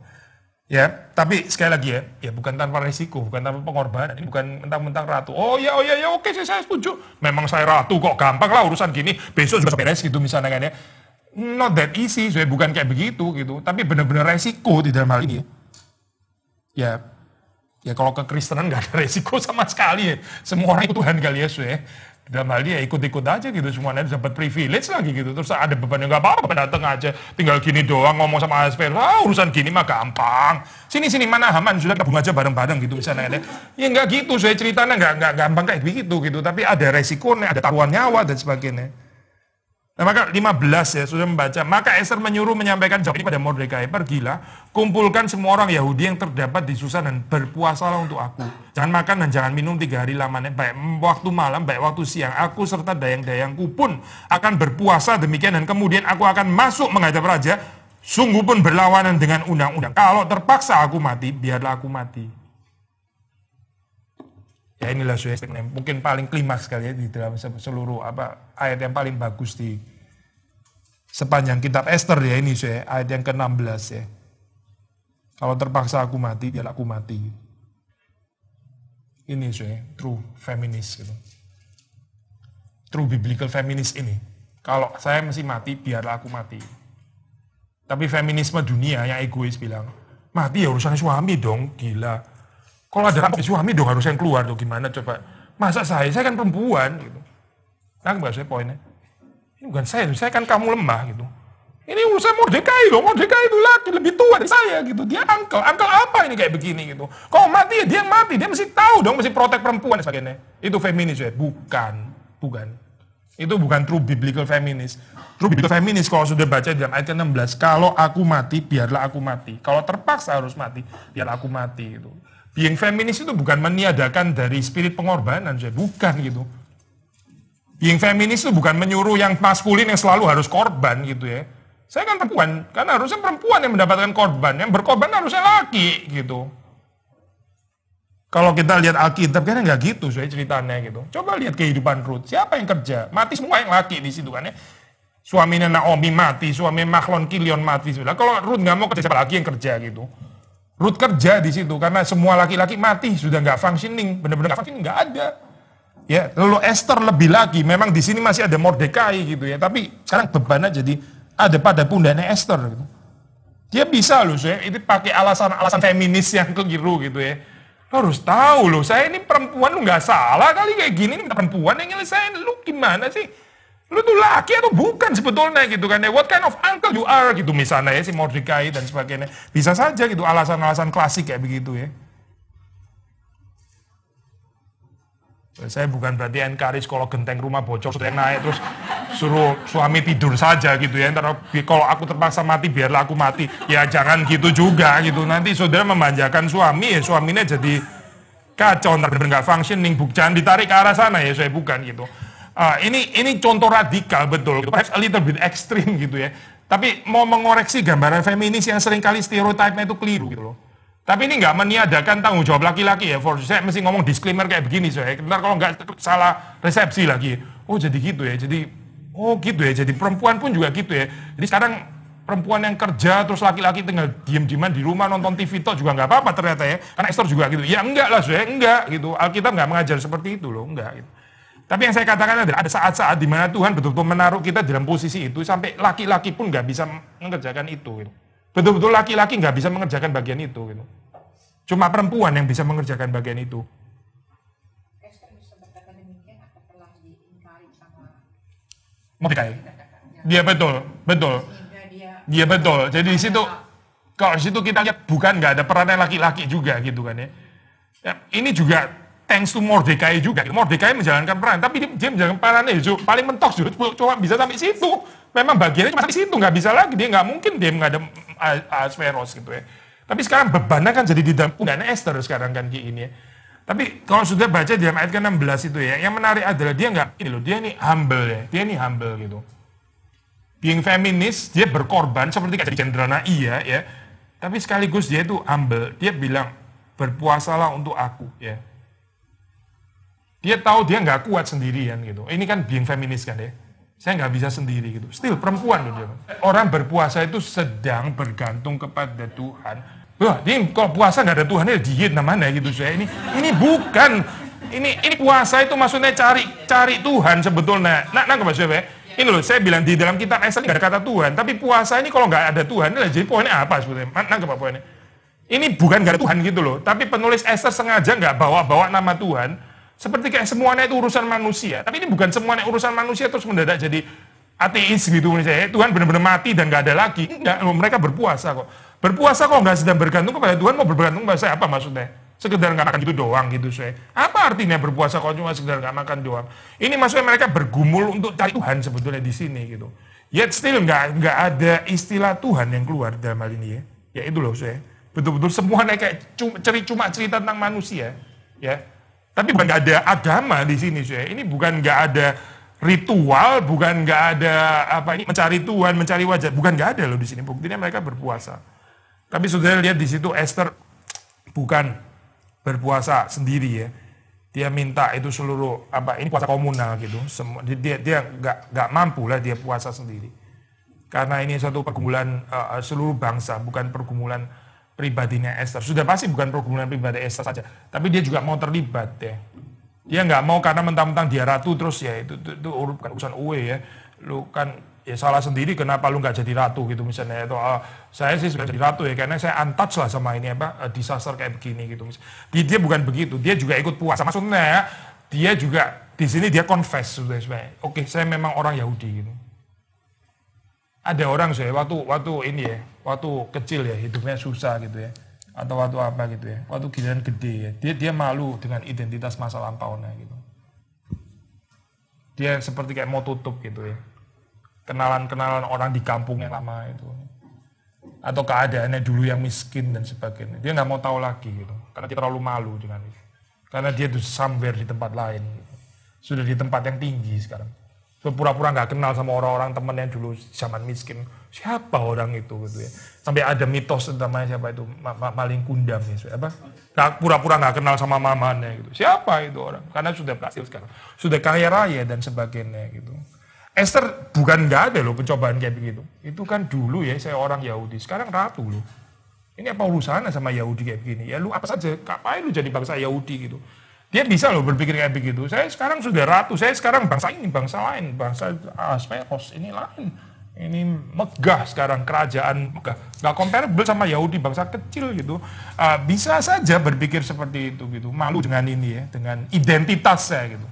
Ya, tapi sekali lagi ya, ya bukan tanpa risiko, bukan tanpa pengorbanan, ini bukan mentang-mentang ratu. Oh ya, oh ya, ya, oke, saya, saya setuju. Memang saya ratu kok gampang lah urusan gini, besok sudah beres gitu misalnya kan ya not that easy, saya bukan kayak begitu gitu, tapi benar-benar resiko di dalam hal ini. Ya, ya kalau ke kekristenan nggak ada resiko sama sekali ya. Semua orang itu Tuhan kali ya, ya. Dalam hal ini ya ikut-ikut aja gitu, semuanya dapat privilege lagi gitu. Terus ada beban yang nggak apa-apa, datang aja, tinggal gini doang ngomong sama ASP, ah urusan gini mah gampang. Sini sini mana aman, sudah gabung aja bareng-bareng gitu misalnya. Ada. Ya. ya nggak gitu, saya ceritanya nggak nggak gampang kayak begitu gitu, tapi ada resikonya, ada taruhan nyawa dan sebagainya. Nah, maka 15 ya, sudah membaca. Maka Esther menyuruh menyampaikan jawab ini pada Mordekai. Pergilah, kumpulkan semua orang Yahudi yang terdapat di Susa dan berpuasalah untuk aku. Jangan makan dan jangan minum tiga hari lamanya, baik waktu malam, baik waktu siang. Aku serta dayang-dayangku pun akan berpuasa demikian dan kemudian aku akan masuk menghadap raja. Sungguh pun berlawanan dengan undang-undang. Kalau terpaksa aku mati, biarlah aku mati ya inilah suicide mungkin paling klimaks sekali ya di dalam seluruh apa ayat yang paling bagus di sepanjang kitab Esther ya ini saya ayat yang ke-16 ya kalau terpaksa aku mati dia aku mati ini saya true feminist gitu true biblical feminist ini kalau saya mesti mati biarlah aku mati tapi feminisme dunia yang egois bilang mati ya urusan suami dong gila kalau ada Pak suami dong harus yang keluar tuh gimana coba. Masa saya, saya kan perempuan gitu. Nah, nggak saya poinnya. Ini bukan saya, saya kan kamu lemah gitu. Ini urusan Mordekai loh, Mordekai itu laki lebih tua dari saya gitu. Dia angkel, angkel apa ini kayak begini gitu. Kalau mati ya dia mati, dia mesti tahu dong, mesti protek perempuan sebagainya. Itu feminis ya, bukan, bukan. Itu bukan true biblical feminist. True biblical feminist kalau sudah baca dalam ayat ke-16, kalau aku mati, biarlah aku mati. Kalau terpaksa harus mati, biar aku mati gitu being feminis itu bukan meniadakan dari spirit pengorbanan, saya bukan gitu. Being feminis itu bukan menyuruh yang maskulin yang selalu harus korban gitu ya. Saya kan perempuan, karena harusnya perempuan yang mendapatkan korban, yang berkorban harusnya laki gitu. Kalau kita lihat Alkitab kan nggak gitu saya ceritanya gitu. Coba lihat kehidupan Ruth, siapa yang kerja? Mati semua yang laki di situ kan ya. Suaminya Naomi mati, suami Mahlon Kilion mati. Kalau Ruth nggak mau kerja siapa lagi yang kerja gitu root kerja di situ karena semua laki-laki mati sudah nggak functioning benar-benar nggak functioning nggak ada ya lalu Esther lebih lagi memang di sini masih ada Mordekai gitu ya tapi sekarang bebannya jadi ada pada pundaknya Esther gitu. dia bisa loh saya itu pakai alasan-alasan feminis yang keliru gitu ya harus tahu loh saya ini perempuan nggak salah kali kayak gini ini perempuan yang nyelesain lu gimana sih Lu tuh laki atau bukan sebetulnya gitu kan ya. What kind of uncle you are gitu misalnya ya si Mordecai dan sebagainya. Bisa saja gitu alasan-alasan klasik kayak begitu ya. Eh, saya bukan berarti encourage kalau genteng rumah bocor sudah naik terus suruh suami tidur saja gitu ya. Ntar kalau aku terpaksa mati biarlah aku mati. Ya jangan gitu juga gitu. Nanti saudara memanjakan suami ya suaminya jadi kacau ntar bener nggak functioning bukan ditarik ke arah sana ya saya bukan gitu. Uh, ini ini contoh radikal betul, iya, perhaps a little bit extreme gitu ya. Tapi mau mengoreksi gambaran feminis yang seringkali stereotipnya itu keliru gitu loh. Tapi ini nggak meniadakan tanggung jawab laki-laki ya. For saya mesti ngomong disclaimer kayak begini soalnya. Kebetulan kalau nggak salah resepsi lagi. Oh jadi gitu ya. Jadi oh gitu ya. Jadi perempuan pun juga gitu ya. Jadi sekarang perempuan yang kerja terus laki-laki tinggal diem-dieman di rumah nonton TV toh juga nggak apa-apa ternyata ya. Karena Esther juga gitu. Ya enggak lah soalnya enggak gitu. Alkitab nggak mengajar seperti itu loh enggak. Gitu. Tapi yang saya katakan adalah ada saat-saat di mana Tuhan betul-betul menaruh kita dalam posisi itu sampai laki-laki pun nggak bisa mengerjakan itu. Gitu. Betul-betul laki-laki nggak bisa mengerjakan bagian itu. Gitu. Cuma perempuan yang bisa mengerjakan bagian itu. Mordecai. Dia betul, betul. Dia betul. Jadi di situ, kalau di situ kita lihat bukan nggak ada perannya laki-laki juga gitu kan ya. ya ini juga thanks to Mordecai juga. Gitu. Mordecai menjalankan peran, tapi dia, menjalankan peran itu Paling mentok juga. Coba bisa sampai situ. Memang bagiannya cuma sampai situ, nggak bisa lagi. Dia nggak mungkin dia nggak ada Asferos gitu ya. Tapi sekarang bebannya kan jadi di dalam punggungnya Esther sekarang kan di ini ya. Tapi kalau sudah baca di ayat ke-16 itu ya, yang menarik adalah dia nggak ini loh, dia ini humble ya, dia ini humble gitu. Being feminist, dia berkorban seperti kayak Cendrana Nai ya, ya. Tapi sekaligus dia itu humble, dia bilang berpuasalah untuk aku ya. Dia tahu dia nggak kuat sendirian gitu. Ini kan being feminis kan ya. Saya nggak bisa sendiri gitu. Still perempuan loh dia. Orang berpuasa itu sedang bergantung kepada Tuhan. Wah, ini kalau puasa nggak ada Tuhan ya diet namanya gitu saya. Ini ini bukan ini ini puasa itu maksudnya cari cari Tuhan sebetulnya. Nah, nangkep saya, ya? Ini loh, saya bilang di dalam kitab Esther nggak ada kata Tuhan, tapi puasa ini kalau nggak ada Tuhan, ini jadi poinnya apa sebetulnya? Nangkep apa poinnya? Ini bukan nggak ada Tuhan gitu loh, tapi penulis Esther sengaja nggak bawa-bawa nama Tuhan, seperti kayak semuanya itu urusan manusia. Tapi ini bukan semuanya urusan manusia terus mendadak jadi ateis gitu misalnya. Tuhan benar-benar mati dan gak ada lagi. Enggak, mereka berpuasa kok. Berpuasa kok nggak sedang bergantung kepada Tuhan, mau bergantung pada saya apa maksudnya? Sekedar nggak makan itu doang gitu saya. Apa artinya berpuasa kok cuma sekedar nggak makan doang? Ini maksudnya mereka bergumul untuk cari Tuhan sebetulnya di sini gitu. Yet still nggak nggak ada istilah Tuhan yang keluar dalam hal ini ya. Ya itu loh saya. Betul-betul semua kayak cuma, cerita, cuma cerita tentang manusia. Ya, tapi nggak oh. ada agama di sini, saya. Ini bukan nggak ada ritual, bukan nggak ada apa ini mencari Tuhan, mencari wajah, bukan nggak ada loh di sini. Buktinya mereka berpuasa. Tapi saudara lihat di situ Esther bukan berpuasa sendiri ya. Dia minta itu seluruh apa ini puasa komunal gitu. dia dia nggak nggak mampu lah dia puasa sendiri. Karena ini satu pergumulan uh, seluruh bangsa, bukan pergumulan pribadinya Esther. Sudah pasti bukan pergumulan pribadi Esther saja, tapi dia juga mau terlibat ya. Dia nggak mau karena mentang-mentang dia ratu terus ya itu itu, itu bukan urusan Uwe ya. Lu kan ya salah sendiri kenapa lu nggak jadi ratu gitu misalnya itu uh, ah, saya sih sudah jadi ratu ya karena saya untouch lah sama ini apa uh, disaster kayak begini gitu misalnya. Dia, bukan begitu, dia juga ikut puasa. Maksudnya ya, dia juga di sini dia confess sudah sebenarnya. Oke, saya memang orang Yahudi gitu ada orang saya waktu waktu ini ya waktu kecil ya hidupnya susah gitu ya atau waktu apa gitu ya waktu giliran gede ya dia dia malu dengan identitas masa lampaunya gitu dia seperti kayak mau tutup gitu ya kenalan-kenalan orang di kampung yang lama itu atau keadaannya dulu yang miskin dan sebagainya dia nggak mau tahu lagi gitu karena dia terlalu malu dengan itu karena dia tuh somewhere di tempat lain gitu. sudah di tempat yang tinggi sekarang pura-pura nggak kenal sama orang-orang temen yang dulu zaman miskin siapa orang itu gitu ya sampai ada mitos namanya siapa itu maling kundam ya apa pura-pura nggak kenal sama mamanya gitu siapa itu orang karena sudah berhasil sekarang sudah kaya raya dan sebagainya gitu Esther bukan nggak ada loh pencobaan kayak begitu itu kan dulu ya saya orang Yahudi sekarang ratu loh ini apa urusannya sama Yahudi kayak begini ya lu apa saja ngapain lu jadi bangsa Yahudi gitu dia bisa loh berpikir kayak begitu. Saya sekarang sudah ratu, saya sekarang bangsa ini, bangsa lain, bangsa Asperos ini lain. Ini megah sekarang kerajaan megah. Gak comparable sama Yahudi bangsa kecil gitu. Uh, bisa saja berpikir seperti itu gitu. Malu dengan ini ya, dengan identitas saya gitu.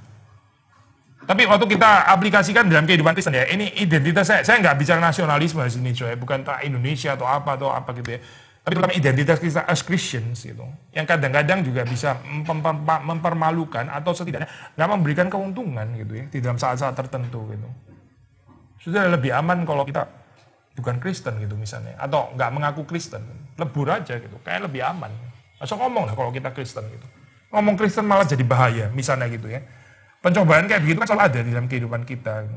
Tapi waktu kita aplikasikan dalam kehidupan Kristen ya, ini identitas saya, saya nggak bicara nasionalisme di sini coy, bukan tak Indonesia atau apa atau apa gitu ya tapi terutama identitas kita as Christians gitu, yang kadang-kadang juga bisa mempermalukan atau setidaknya nggak memberikan keuntungan gitu ya di dalam saat-saat tertentu gitu. Sudah lebih aman kalau kita bukan Kristen gitu misalnya, atau nggak mengaku Kristen, lebur aja gitu, kayak lebih aman. Langsung ngomong lah kalau kita Kristen gitu. Ngomong Kristen malah jadi bahaya misalnya gitu ya. Pencobaan kayak begitu kan selalu ada di dalam kehidupan kita.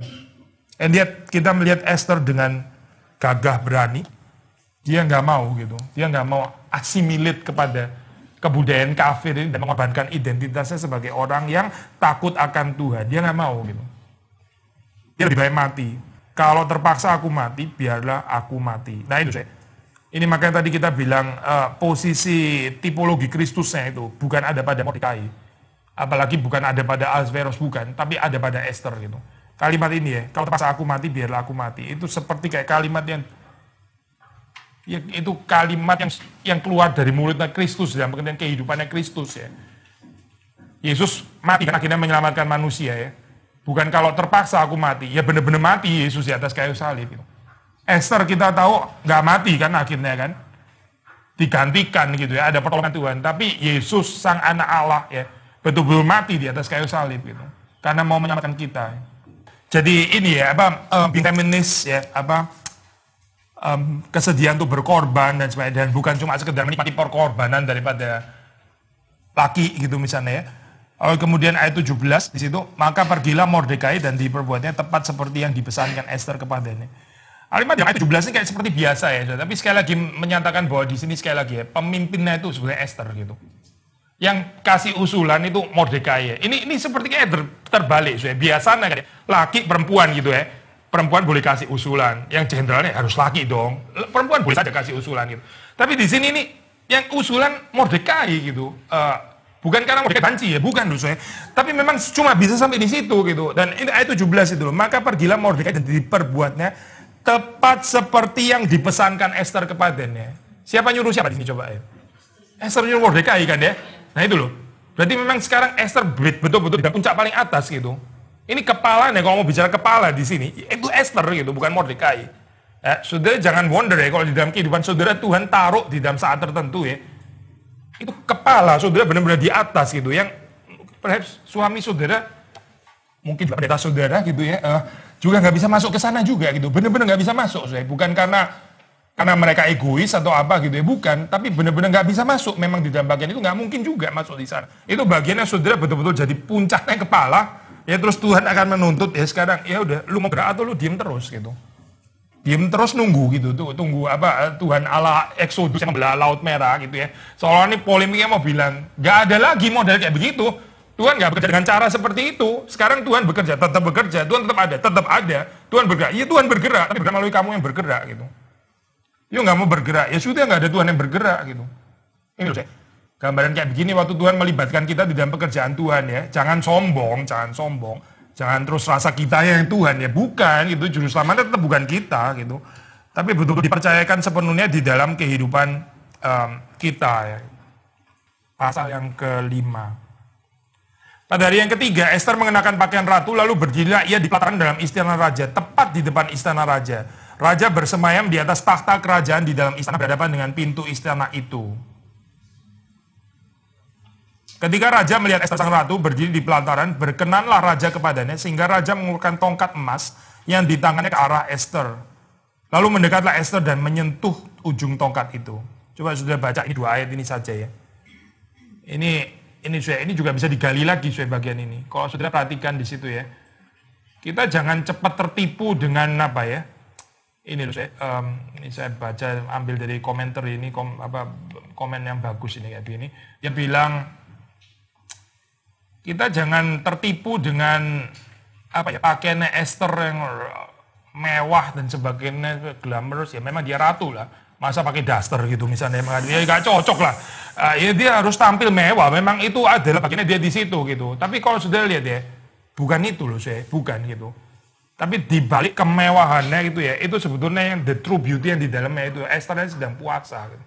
And yet kita melihat Esther dengan gagah berani, dia nggak mau gitu. Dia nggak mau asimilit kepada kebudayaan kafir ini dan mengorbankan identitasnya sebagai orang yang takut akan Tuhan. Dia nggak mau gitu. Dia lebih baik mati. Kalau terpaksa aku mati, biarlah aku mati. Nah itu saya. Ini makanya tadi kita bilang uh, posisi tipologi Kristusnya itu bukan ada pada Mordecai, Apalagi bukan ada pada Asveros, bukan. Tapi ada pada Esther gitu. Kalimat ini ya, kalau terpaksa aku mati, biarlah aku mati. Itu seperti kayak kalimat yang ya, itu kalimat yang yang keluar dari mulutnya Kristus dalam pengertian kehidupannya Kristus ya. Yesus mati karena akhirnya menyelamatkan manusia ya. Bukan kalau terpaksa aku mati, ya benar-benar mati Yesus di atas kayu salib. Gitu. Esther kita tahu nggak mati kan akhirnya kan, digantikan gitu ya, ada pertolongan Tuhan. Tapi Yesus sang anak Allah ya, betul-betul mati di atas kayu salib gitu, karena mau menyelamatkan kita. Jadi ini ya apa um, ya apa um, kesedihan untuk berkorban dan sebagainya dan bukan cuma sekedar menikmati perkorbanan daripada laki gitu misalnya ya. Oh, kemudian ayat 17 di situ maka pergilah Mordekai dan diperbuatnya tepat seperti yang dipesankan Esther kepadanya. Kalimat yang ayat 17 ini kayak seperti biasa ya, tapi sekali lagi menyatakan bahwa di sini sekali lagi ya, pemimpinnya itu sebenarnya Esther gitu. Yang kasih usulan itu Mordekai ya. Ini ini seperti kayak ter, terbalik ya, biasanya kayak laki perempuan gitu ya perempuan boleh kasih usulan, yang jenderalnya harus laki dong. Perempuan boleh saja kasih usulan gitu. Tapi di sini nih yang usulan Mordekai gitu. Uh, bukan karena Mordekai banci ya, bukan dosanya. Tapi memang cuma bisa sampai di situ gitu. Dan ini ayat 17 itu loh. Maka pergilah Mordekai dan diperbuatnya tepat seperti yang dipesankan Esther kepadanya. Siapa nyuruh siapa di sini coba ya? Esther nyuruh Mordekai kan ya? Nah itu loh. Berarti memang sekarang Esther betul-betul di puncak paling atas gitu. Ini kepala nih, kalau mau bicara kepala di sini, itu Esther gitu, bukan Mordekai. Ya, saudara jangan wonder ya, kalau di dalam kehidupan saudara Tuhan taruh di dalam saat tertentu ya. Itu kepala saudara benar-benar di atas gitu, yang perhaps suami saudara, mungkin pendeta saudara gitu ya, uh, juga nggak bisa masuk ke sana juga gitu, benar-benar nggak bisa masuk. Saya. Bukan karena karena mereka egois atau apa gitu ya bukan tapi benar-benar nggak bisa masuk memang di dalam bagian itu nggak mungkin juga masuk di sana itu bagiannya saudara betul-betul jadi puncaknya kepala Ya terus Tuhan akan menuntut ya sekarang ya udah lu mau gerak atau lu diem terus gitu. Diem terus nunggu gitu tuh tunggu apa eh, Tuhan ala Exodus yang belah laut merah gitu ya. soalnya ini polemiknya mau bilang gak ada lagi model kayak begitu. Tuhan nggak bekerja dengan cara seperti itu. Sekarang Tuhan bekerja, tetap bekerja. Tuhan tetap ada, tetap ada. Tuhan bergerak. Iya Tuhan bergerak, tapi bergerak melalui kamu yang bergerak gitu. yuk nggak mau bergerak, ya sudah nggak ada Tuhan yang bergerak gitu. Ini loh saya gambaran kayak begini waktu Tuhan melibatkan kita di dalam pekerjaan Tuhan ya. Jangan sombong, jangan sombong. Jangan terus rasa kita yang Tuhan ya. Bukan itu juru selamatnya tetap bukan kita gitu. Tapi betul-betul dipercayakan sepenuhnya di dalam kehidupan um, kita ya. Pasal yang kelima. Pada hari yang ketiga, Esther mengenakan pakaian ratu lalu berdirilah ia di pelataran dalam istana raja, tepat di depan istana raja. Raja bersemayam di atas tahta kerajaan di dalam istana berhadapan dengan pintu istana itu. Ketika raja melihat Esther sang ratu berdiri di pelataran, berkenanlah raja kepadanya sehingga raja mengeluarkan tongkat emas yang di tangannya ke arah Esther. Lalu mendekatlah Esther dan menyentuh ujung tongkat itu. Coba sudah baca ini dua ayat ini saja ya. Ini ini saya ini juga bisa digali lagi saya bagian ini. Kalau sudah perhatikan di situ ya, kita jangan cepat tertipu dengan apa ya? Ini loh saya, um, ini saya baca ambil dari komentar ini kom, apa komen yang bagus ini kayak begini. Dia bilang kita jangan tertipu dengan apa ya pakaiannya Esther yang mewah dan sebagainya glamorous ya memang dia ratu lah masa pakai daster gitu misalnya memang dia nggak cocok lah uh, ya dia harus tampil mewah memang itu adalah pakainya dia di situ gitu tapi kalau sudah lihat ya bukan itu loh saya bukan gitu tapi dibalik kemewahannya gitu ya itu sebetulnya yang the true beauty yang di dalamnya itu Esther yang sedang puasa gitu.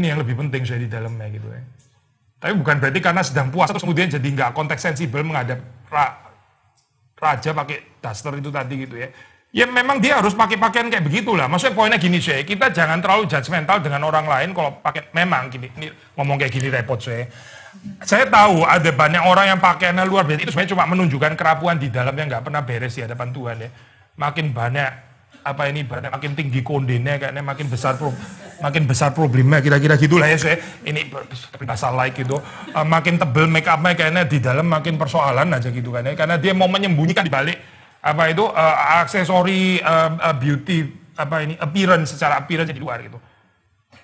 ini yang lebih penting saya di dalamnya gitu ya tapi bukan berarti karena sedang puasa terus kemudian jadi nggak konteks sensibel menghadap ra, raja pakai daster itu tadi gitu ya. Ya memang dia harus pakai pakaian kayak begitulah. Maksudnya poinnya gini sih, kita jangan terlalu judgmental dengan orang lain kalau pakai memang gini, ini ngomong kayak gini repot sih. Saya tahu ada banyak orang yang pakaiannya luar biasa. Itu sebenarnya cuma menunjukkan kerapuan di dalam yang nggak pernah beres di hadapan Tuhan ya. Makin banyak apa ini banyak makin tinggi kondennya kayaknya makin besar problem makin besar problemnya kira-kira gitulah ya saya ini bahasa like gitu eh, makin tebel make upnya kayaknya di dalam makin persoalan aja gitu kan ya karena dia mau menyembunyikan di balik apa itu uh, aksesori uh, uh, beauty apa ini appearance secara appearance di luar gitu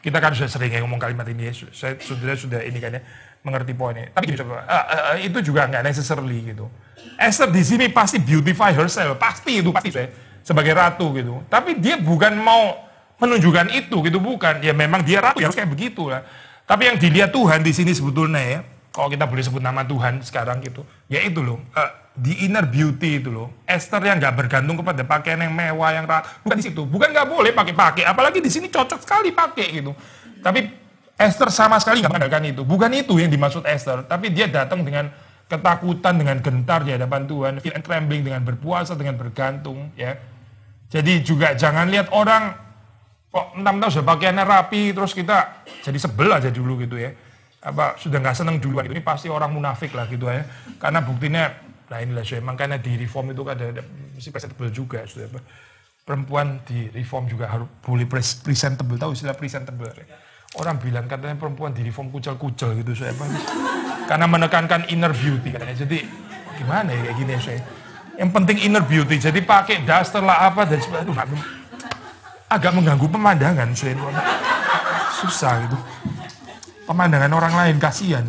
kita kan sudah sering ya ngomong kalimat ini ya saya sudah sudah ini kan ya mengerti poinnya tapi uh, uh, uh, itu juga nggak necessarily gitu Esther di sini pasti beautify herself pasti itu pasti saya sebagai ratu gitu tapi dia bukan mau menunjukkan itu gitu bukan. Ya memang dia ratu ya kayak begitu lah. Tapi yang dilihat Tuhan di sini sebetulnya ya, kalau kita boleh sebut nama Tuhan sekarang gitu, ya itu loh, uh, inner beauty itu loh. Esther yang nggak bergantung kepada pakaian yang mewah yang rat bukan di situ. Bukan nggak boleh pakai-pakai, apalagi di sini cocok sekali pakai gitu. Tapi Esther sama sekali nggak mengandalkan itu. Bukan itu yang dimaksud Esther, tapi dia datang dengan ketakutan dengan gentar di hadapan Tuhan, feel and trembling dengan berpuasa dengan bergantung, ya. Jadi juga jangan lihat orang kok enam tahun sudah pakaiannya rapi terus kita jadi sebel aja dulu gitu ya apa sudah nggak seneng duluan ini pasti orang munafik lah gitu ya karena buktinya nah inilah emang karena di reform itu kan ada, ada mesti presentable juga sudah apa perempuan di reform juga harus boleh presentable tahu istilah presentable ya. orang bilang katanya perempuan di reform kucel-kucel gitu saya apa karena menekankan inner beauty katanya jadi gimana ya kayak gini saya yang penting inner beauty jadi pakai daster lah apa dan sebagainya agak mengganggu pemandangan saya susah gitu pemandangan orang lain kasihan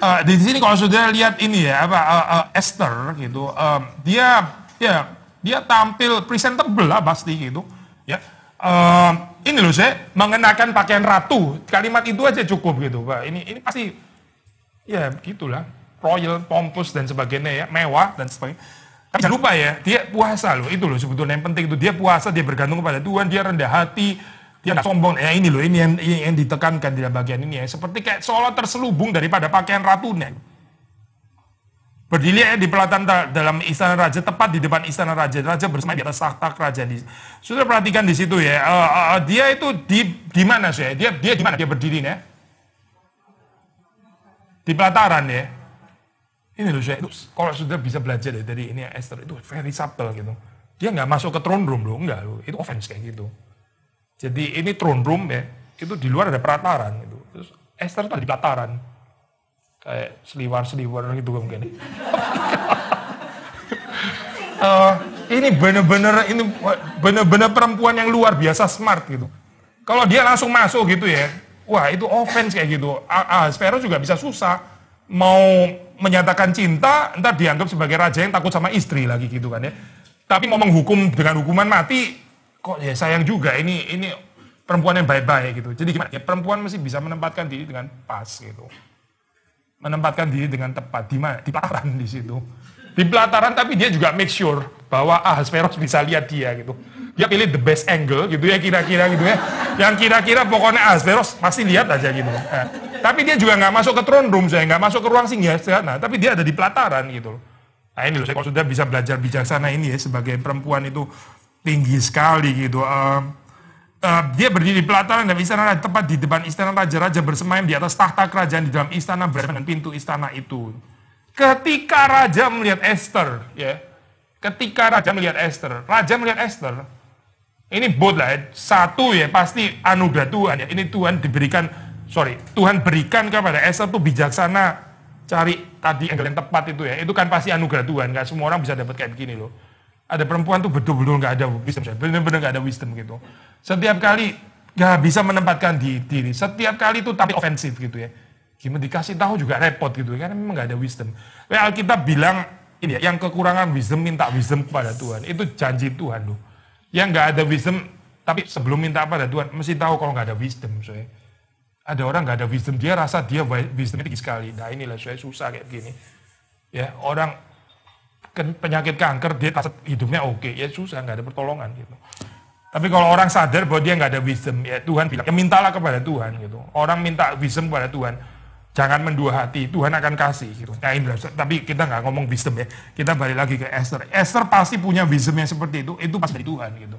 uh, di sini kalau sudah lihat ini ya apa uh, uh, Esther gitu um, dia ya dia tampil presentable lah pasti gitu ya um, ini loh saya mengenakan pakaian ratu kalimat itu aja cukup gitu pak ini ini pasti ya gitulah royal pompous dan sebagainya ya mewah dan sebagainya Jangan lupa ya, dia puasa loh, itu loh sebetulnya yang penting itu. Dia puasa, dia bergantung kepada Tuhan, dia rendah hati, dia tidak sombong. Ya ini loh, ini yang, ini yang ditekankan di bagian ini ya. Seperti kayak seolah terselubung daripada pakaian ratunya. Berdiri ya di pelatan dalam istana raja, tepat di depan istana raja. Raja bersama di atas takhta raja. sudah perhatikan di situ ya, uh, uh, dia itu di, di mana sih ya? Dia, dia di mana dia berdiri ya? Di pelataran ya ini loh saya itu kalau sudah bisa belajar ya dari ini Esther itu very subtle gitu. Dia nggak masuk ke throne room loh, nggak, loh. Itu offense kayak gitu. Jadi ini throne room ya, itu di luar ada perataran gitu. Terus Esther itu di pelataran. Kayak seliwar-seliwar gitu mungkin. uh, ini bener-bener ini bener-bener perempuan yang luar biasa smart gitu. Kalau dia langsung masuk gitu ya, wah itu offense kayak gitu. Ah, ah, Sparrow juga bisa susah mau menyatakan cinta, entar dianggap sebagai raja yang takut sama istri lagi gitu kan ya. Tapi mau menghukum dengan hukuman mati, kok ya sayang juga ini ini perempuan yang baik-baik gitu. Jadi gimana? Ya perempuan mesti bisa menempatkan diri dengan pas gitu. Menempatkan diri dengan tepat di mana? Di pelataran di situ. Di pelataran tapi dia juga make sure bahwa ah bisa lihat dia gitu. Dia pilih the best angle gitu ya kira-kira gitu ya. Yang kira-kira pokoknya ah Hesperos pasti lihat aja gitu. Nah, tapi dia juga nggak masuk ke throne room saya, nggak masuk ke ruang singgah sana, tapi dia ada di pelataran gitu Nah ini loh, saya kalau sudah bisa belajar bijaksana ini ya, sebagai perempuan itu tinggi sekali gitu. Uh, uh, dia berdiri di pelataran dan istana tepat di depan istana raja-raja bersemayam di atas tahta kerajaan di dalam istana berhadapan dengan pintu istana itu. Ketika raja melihat Esther, ya, ketika raja melihat Esther, raja melihat Esther, ini bot lah ya, satu ya pasti anugerah Tuhan ya, ini Tuhan diberikan, sorry, Tuhan berikan kepada Esther tuh bijaksana cari tadi angle yang tepat itu ya, itu kan pasti anugerah Tuhan, nggak semua orang bisa dapat kayak begini loh. Ada perempuan tuh betul-betul nggak ada wisdom, benar-benar nggak ada wisdom gitu. Setiap kali nggak bisa menempatkan di diri, setiap kali itu tapi ofensif gitu ya. Gimana dikasih tahu juga repot gitu, ya, karena memang nggak ada wisdom. Alkitab bilang ini ya, yang kekurangan wisdom minta wisdom kepada Tuhan. Itu janji Tuhan loh. Yang nggak ada wisdom, tapi sebelum minta pada Tuhan, mesti tahu kalau nggak ada wisdom. Soalnya. Ada orang nggak ada wisdom, dia rasa dia wisdom tinggi sekali. Nah inilah saya susah kayak gini. Ya orang penyakit kanker dia tak hidupnya oke okay. ya susah nggak ada pertolongan gitu tapi kalau orang sadar bahwa dia nggak ada wisdom ya Tuhan bilang ya mintalah kepada Tuhan gitu orang minta wisdom kepada Tuhan Jangan mendua hati, Tuhan akan kasih. Gitu. Nah, Indra, tapi kita nggak ngomong wisdom ya. Kita balik lagi ke Esther. Esther pasti punya wisdom yang seperti itu. Itu pasti dari Tuhan gitu.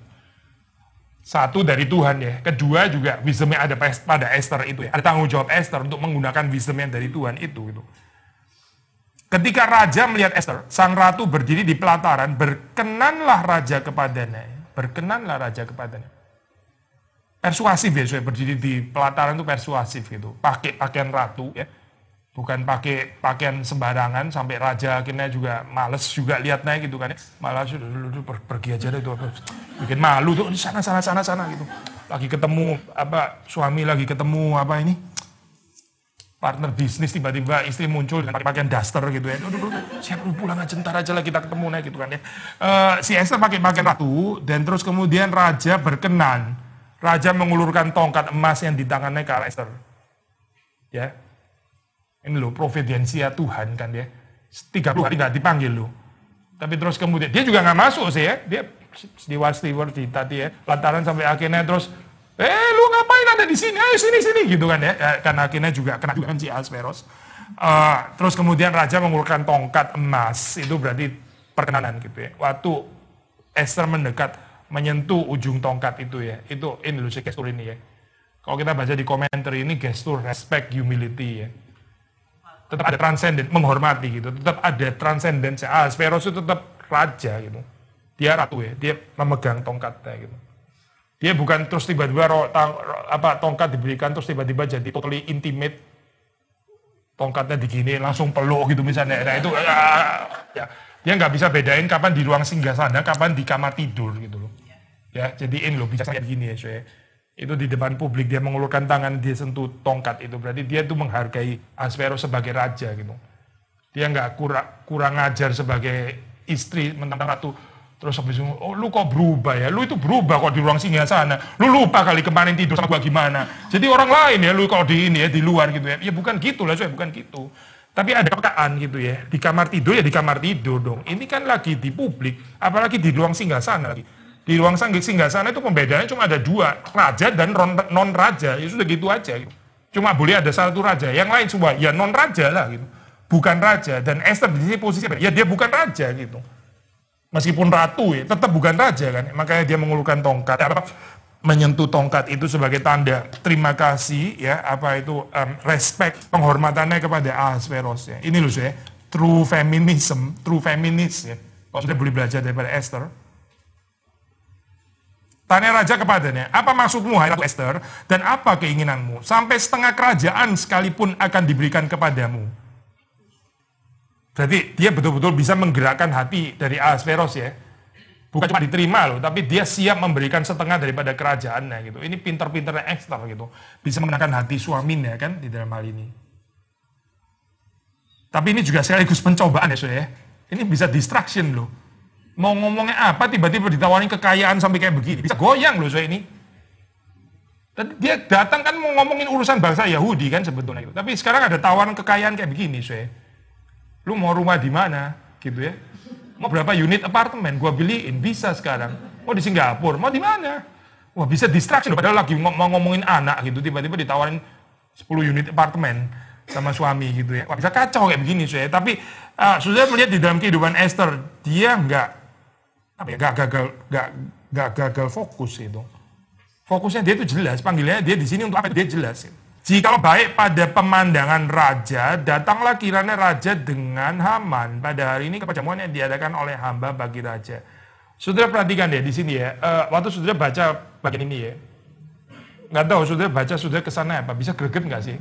Satu dari Tuhan ya. Kedua juga wisdom yang ada pada Esther itu ya. Ada tanggung jawab Esther untuk menggunakan wisdom yang dari Tuhan itu. Gitu. Ketika raja melihat Esther, sang ratu berdiri di pelataran, berkenanlah raja kepadanya. Ya. Berkenanlah raja kepadanya persuasif ya saya berdiri di pelataran itu persuasif gitu pakai pakaian ratu ya bukan pakai pakaian sembarangan sampai raja akhirnya juga males juga lihat naik gitu kan ya. malah sudah pergi aja deh itu bikin malu tuh di sana sana sana sana gitu lagi ketemu apa suami lagi ketemu apa ini partner bisnis tiba-tiba istri muncul dengan pakaian daster gitu ya. Aduh, siap lu pulang aja ntar aja lah kita ketemu naik gitu kan ya. Uh, si Esther pakai pakaian ratu dan terus kemudian raja berkenan Raja mengulurkan tongkat emas yang di tangannya ke Alexander. Ya. Ini loh, providensia Tuhan kan dia. 30 hari gak dipanggil loh. Tapi terus kemudian, dia juga gak masuk sih ya. Dia setiwa di tadi ya. Lantaran sampai akhirnya terus, eh lu ngapain ada di sini? Ayo sini, sini gitu kan ya. Eh, karena akhirnya juga kena juga kan si Asperos. Uh, eh, terus kemudian raja mengulurkan tongkat emas. Itu berarti perkenanan gitu ya. Waktu Esther mendekat, menyentuh ujung tongkat itu ya. Itu ini lucu gestur ini ya. Kalau kita baca di komentar ini gestur respect humility ya. Tetap ada transcendent, menghormati gitu. Tetap ada transcendent. Ah, Sferos itu tetap raja gitu. Dia ratu ya, dia memegang tongkatnya gitu. Dia bukan terus tiba-tiba apa tongkat diberikan terus tiba-tiba jadi totally intimate tongkatnya digini langsung peluk gitu misalnya. Nah itu ah, ya. dia nggak bisa bedain kapan di ruang singgah sana, kapan di kamar tidur gitu ya ini lo bisa kayak gini ya saya Itu di depan publik dia mengulurkan tangan dia sentuh tongkat itu berarti dia itu menghargai Aspero sebagai raja gitu. Dia nggak kurang kurang ajar sebagai istri mentang ratu terus habis itu, oh lu kok berubah ya, lu itu berubah kok di ruang singgah sana, lu lupa kali kemarin tidur sama gua gimana. Jadi orang lain ya, lu kalau di ini ya, di luar gitu ya, ya bukan gitu lah, saya bukan gitu. Tapi ada pekaan gitu ya, di kamar tidur ya di kamar tidur dong. Ini kan lagi di publik, apalagi di ruang singgah sana lagi. Di ruang sanggih sana itu pembedanya cuma ada dua, raja dan non raja. Ya sudah gitu aja. Gitu. Cuma boleh ada satu raja, yang lain semua ya non raja lah gitu. Bukan raja dan Esther di sini posisi ya dia bukan raja gitu. Meskipun ratu ya, tetap bukan raja kan. Makanya dia mengulurkan tongkat. apa, menyentuh tongkat itu sebagai tanda terima kasih ya apa itu um, respect penghormatannya kepada Ahasveros ya. Ini loh ya, true feminism, true feminis ya. Kalau sudah boleh belajar daripada Esther, Tanya raja kepadanya, apa maksudmu hai Ratu Esther dan apa keinginanmu? Sampai setengah kerajaan sekalipun akan diberikan kepadamu. Berarti dia betul-betul bisa menggerakkan hati dari Asferos ya. Bukan cuma diterima loh, tapi dia siap memberikan setengah daripada kerajaannya gitu. Ini pinter-pinternya Esther gitu. Bisa menggerakkan hati suaminya kan di dalam hal ini. Tapi ini juga sekaligus pencobaan ya, so ya. Ini bisa distraction loh Mau ngomongnya apa tiba-tiba ditawarin kekayaan sampai kayak begini. Bisa goyang loh saya ini. Dan dia datang kan mau ngomongin urusan bangsa Yahudi kan sebetulnya itu. Tapi sekarang ada tawaran kekayaan kayak begini, saya. Lu mau rumah di mana? Gitu ya. Mau berapa unit apartemen? Gua beliin bisa sekarang. Mau di Singapura, mau di mana? Wah bisa distraksi loh padahal lagi mau ngomongin anak gitu tiba-tiba ditawarin 10 unit apartemen sama suami gitu ya. Wah, bisa kacau kayak begini saya. Tapi uh, ah, sudah melihat di dalam kehidupan Esther dia nggak apa ya gak gagal gak, gak gagal fokus itu fokusnya dia itu jelas panggilannya dia di sini untuk apa dia jelas jika Jikalau baik pada pemandangan raja, datanglah kiranya raja dengan Haman. Pada hari ini perjamuan yang diadakan oleh hamba bagi raja. Sudah perhatikan ya di sini ya. Eh, waktu sudah baca bagian ini ya. Nggak tahu sudah baca sudah kesana apa. Bisa greget nggak sih?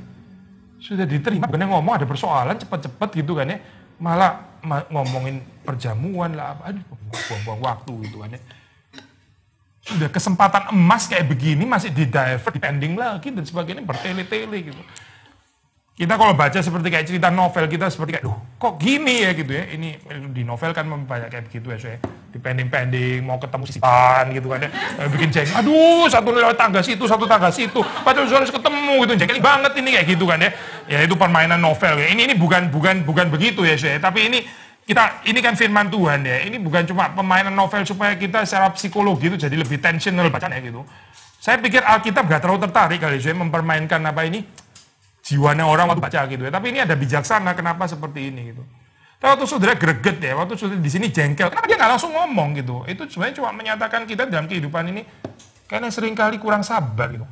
Sudah diterima, benar ngomong ada persoalan cepet-cepet gitu kan ya malah ngomongin perjamuan lah apa aduh buang-buang waktu itu kan ya. udah kesempatan emas kayak begini masih di divert pending lagi dan sebagainya bertele-tele gitu kita kalau baca seperti kayak cerita novel kita seperti kayak duh kok gini ya gitu ya ini eh, di novel kan banyak kayak begitu ya saya dipending-pending mau ketemu si pan gitu kan ya eh, bikin jengkel aduh satu lewat tangga situ satu tangga situ padahal harus ketemu gitu jengkel banget ini kayak gitu kan ya ya itu permainan novel ya ini ini bukan bukan bukan begitu ya saya tapi ini kita ini kan firman Tuhan ya ini bukan cuma permainan novel supaya kita secara psikologi itu jadi lebih tensional bacaan ya gitu saya pikir Alkitab gak terlalu tertarik kali saya mempermainkan apa ini jiwanya orang waktu baca gitu ya tapi ini ada bijaksana kenapa seperti ini gitu tapi waktu saudara greget ya, waktu saudara di sini jengkel, kenapa dia nggak langsung ngomong gitu? Itu sebenarnya cuma menyatakan kita dalam kehidupan ini karena seringkali kurang sabar gitu.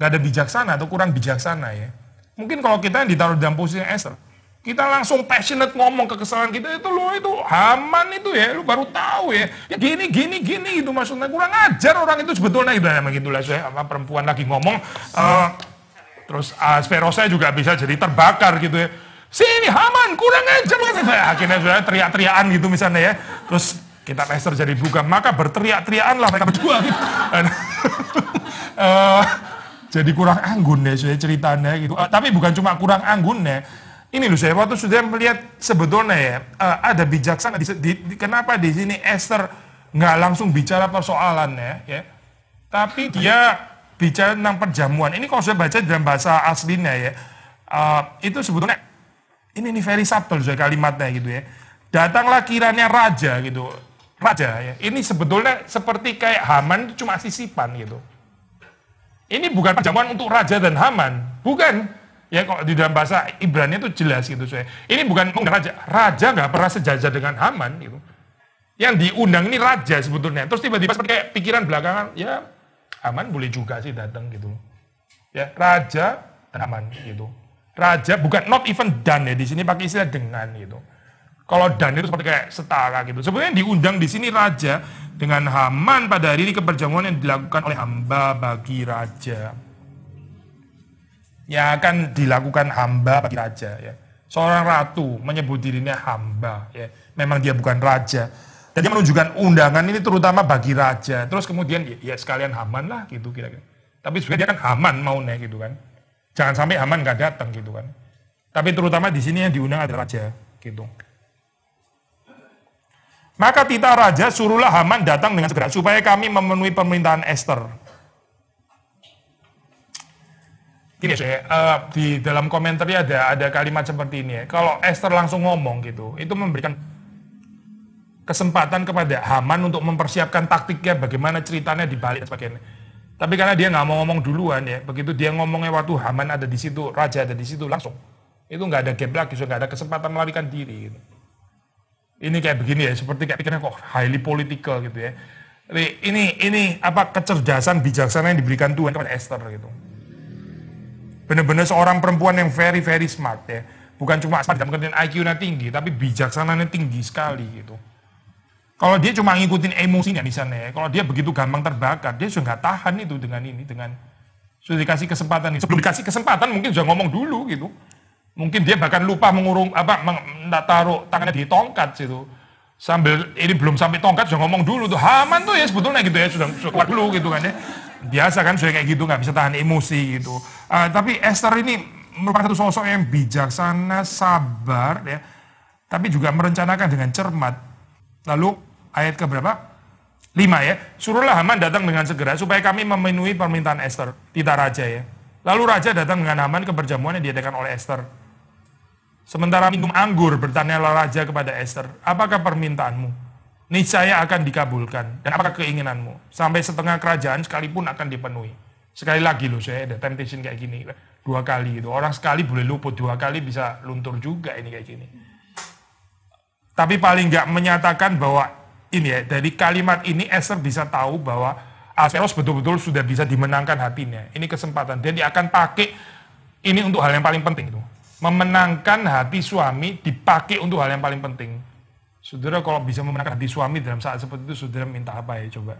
Gak ada bijaksana atau kurang bijaksana ya. Mungkin kalau kita yang ditaruh dalam posisi Esther, kita langsung passionate ngomong kekesalan kita itu lo itu haman itu ya lu baru tahu ya, ya gini gini gini itu maksudnya kurang ajar orang itu sebetulnya gitu ya lah saya apa perempuan lagi ngomong uh, terus uh, juga bisa jadi terbakar gitu ya Sini Haman, kurang ajar. Akhirnya sudah teriak-teriakan gitu misalnya ya. Terus kita Esther jadi buka, maka berteriak-teriakanlah mereka berdua. Gitu. uh, jadi kurang anggun ya saya ceritanya gitu. Uh, tapi bukan cuma kurang anggun ya. Ini loh saya waktu sudah melihat sebetulnya ya uh, ada bijaksana di, di, di kenapa di sini Esther nggak langsung bicara persoalannya ya. Tapi dia bicara tentang perjamuan. Ini kalau saya baca dalam bahasa aslinya ya. Uh, itu sebetulnya ini ini very subtle juga kalimatnya gitu ya. Datanglah kiranya raja gitu. Raja ya. Ini sebetulnya seperti kayak Haman itu cuma sisipan gitu. Ini bukan perjamuan untuk raja dan Haman, bukan. Ya kok di dalam bahasa Ibrani itu jelas gitu saya. Ini bukan raja. Raja nggak pernah sejajar dengan Haman gitu. Yang diundang ini raja sebetulnya. Terus tiba-tiba seperti kayak pikiran belakangan, ya Haman boleh juga sih datang gitu. Ya raja dan Haman gitu raja bukan not even dan ya di sini pakai istilah dengan gitu. Kalau dan itu seperti kayak setara gitu. Sebenarnya diundang di sini raja dengan Haman pada hari ini keberjamuan yang dilakukan oleh hamba bagi raja. Ya akan dilakukan hamba bagi raja ya. Seorang ratu menyebut dirinya hamba ya. Memang dia bukan raja. Jadi menunjukkan undangan ini terutama bagi raja. Terus kemudian ya, ya sekalian Haman lah gitu kira-kira. Tapi sebenarnya dia kan Haman mau nih gitu kan. Jangan sampai Haman nggak datang gitu kan. Tapi terutama di sini yang diundang adalah raja gitu. Maka tita raja suruhlah Haman datang dengan segera supaya kami memenuhi permintaan Esther. Gini ya, eh, di dalam komentar ada ada kalimat seperti ini ya. Kalau Esther langsung ngomong gitu, itu memberikan kesempatan kepada Haman untuk mempersiapkan taktiknya bagaimana ceritanya dibalik dan sebagainya. Tapi karena dia nggak mau ngomong duluan ya, begitu dia ngomongnya waktu Haman ada di situ, raja ada di situ langsung. Itu nggak ada gap lagi, sudah nggak ada kesempatan melarikan diri. Gitu. Ini kayak begini ya, seperti kayak pikirnya kok highly political gitu ya. Jadi ini ini apa kecerdasan bijaksana yang diberikan Tuhan kepada Esther gitu. Benar-benar seorang perempuan yang very very smart ya. Bukan cuma smart dalam IQ-nya tinggi, tapi bijaksananya tinggi sekali gitu. Kalau dia cuma ngikutin emosinya di sana ya, kalau dia begitu gampang terbakar, dia sudah nggak tahan itu dengan ini, dengan sudah dikasih kesempatan. ini. Sebelum dikasih kesempatan mungkin sudah ngomong dulu gitu. Mungkin dia bahkan lupa mengurung apa meng, taruh tangannya di tongkat situ. Sambil ini belum sampai tongkat sudah ngomong dulu tuh Haman tuh ya sebetulnya gitu ya sudah, kuat dulu gitu kan ya. Biasa kan sudah kayak gitu nggak bisa tahan emosi gitu. Uh, tapi Esther ini merupakan satu sosok yang bijaksana, sabar ya. Tapi juga merencanakan dengan cermat Lalu ayat ke berapa? 5 ya. Suruhlah Haman datang dengan segera supaya kami memenuhi permintaan Esther, tita raja ya. Lalu raja datang dengan Haman ke perjamuan yang diadakan oleh Esther. Sementara minum anggur bertanyalah raja kepada Esther, apakah permintaanmu? Niscaya akan dikabulkan dan apakah keinginanmu? Sampai setengah kerajaan sekalipun akan dipenuhi. Sekali lagi loh saya ada temptation kayak gini dua kali gitu. Orang sekali boleh luput, dua kali bisa luntur juga ini kayak gini. Tapi paling nggak menyatakan bahwa ini ya, dari kalimat ini Esther bisa tahu bahwa Asperos betul-betul sudah bisa dimenangkan hatinya. Ini kesempatan. Dan dia akan pakai ini untuk hal yang paling penting. Itu. Memenangkan hati suami dipakai untuk hal yang paling penting. Saudara kalau bisa memenangkan hati suami dalam saat seperti itu, saudara minta apa ya coba?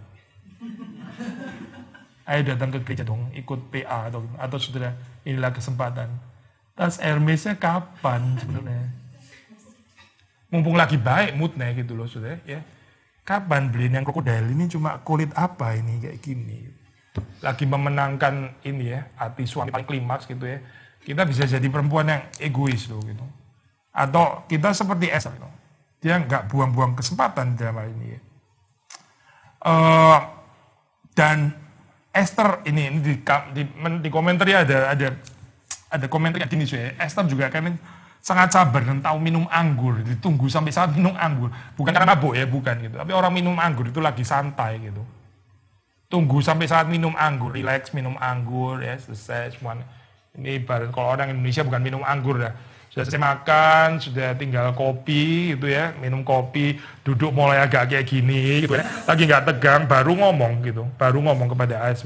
Ayo datang ke gereja dong, ikut PA atau atau saudara inilah kesempatan. Tas Hermesnya kapan sebenarnya? mumpung lagi baik moodnya gitu loh sudah ya kapan beliin yang krokodil ini cuma kulit apa ini kayak gini lagi memenangkan ini ya hati suami paling klimaks gitu ya kita bisa jadi perempuan yang egois loh gitu atau kita seperti Esther gitu. dia nggak buang-buang kesempatan dalam hal ini ya uh, dan Esther ini, ini di, di, di komentar ya ada ada ada komentar kayak gini ya Esther juga kan sangat sabar dan tahu minum anggur, ditunggu sampai saat minum anggur. Bukan karena mabuk ya, bukan gitu. Tapi orang minum anggur itu lagi santai gitu. Tunggu sampai saat minum anggur, relax minum anggur ya, selesai semua Ini ibarat kalau orang Indonesia bukan minum anggur ya. Sudah semakan makan, sudah tinggal kopi gitu ya, minum kopi, duduk mulai agak kayak gini gitu ya. Lagi nggak tegang, baru ngomong gitu, baru ngomong kepada AS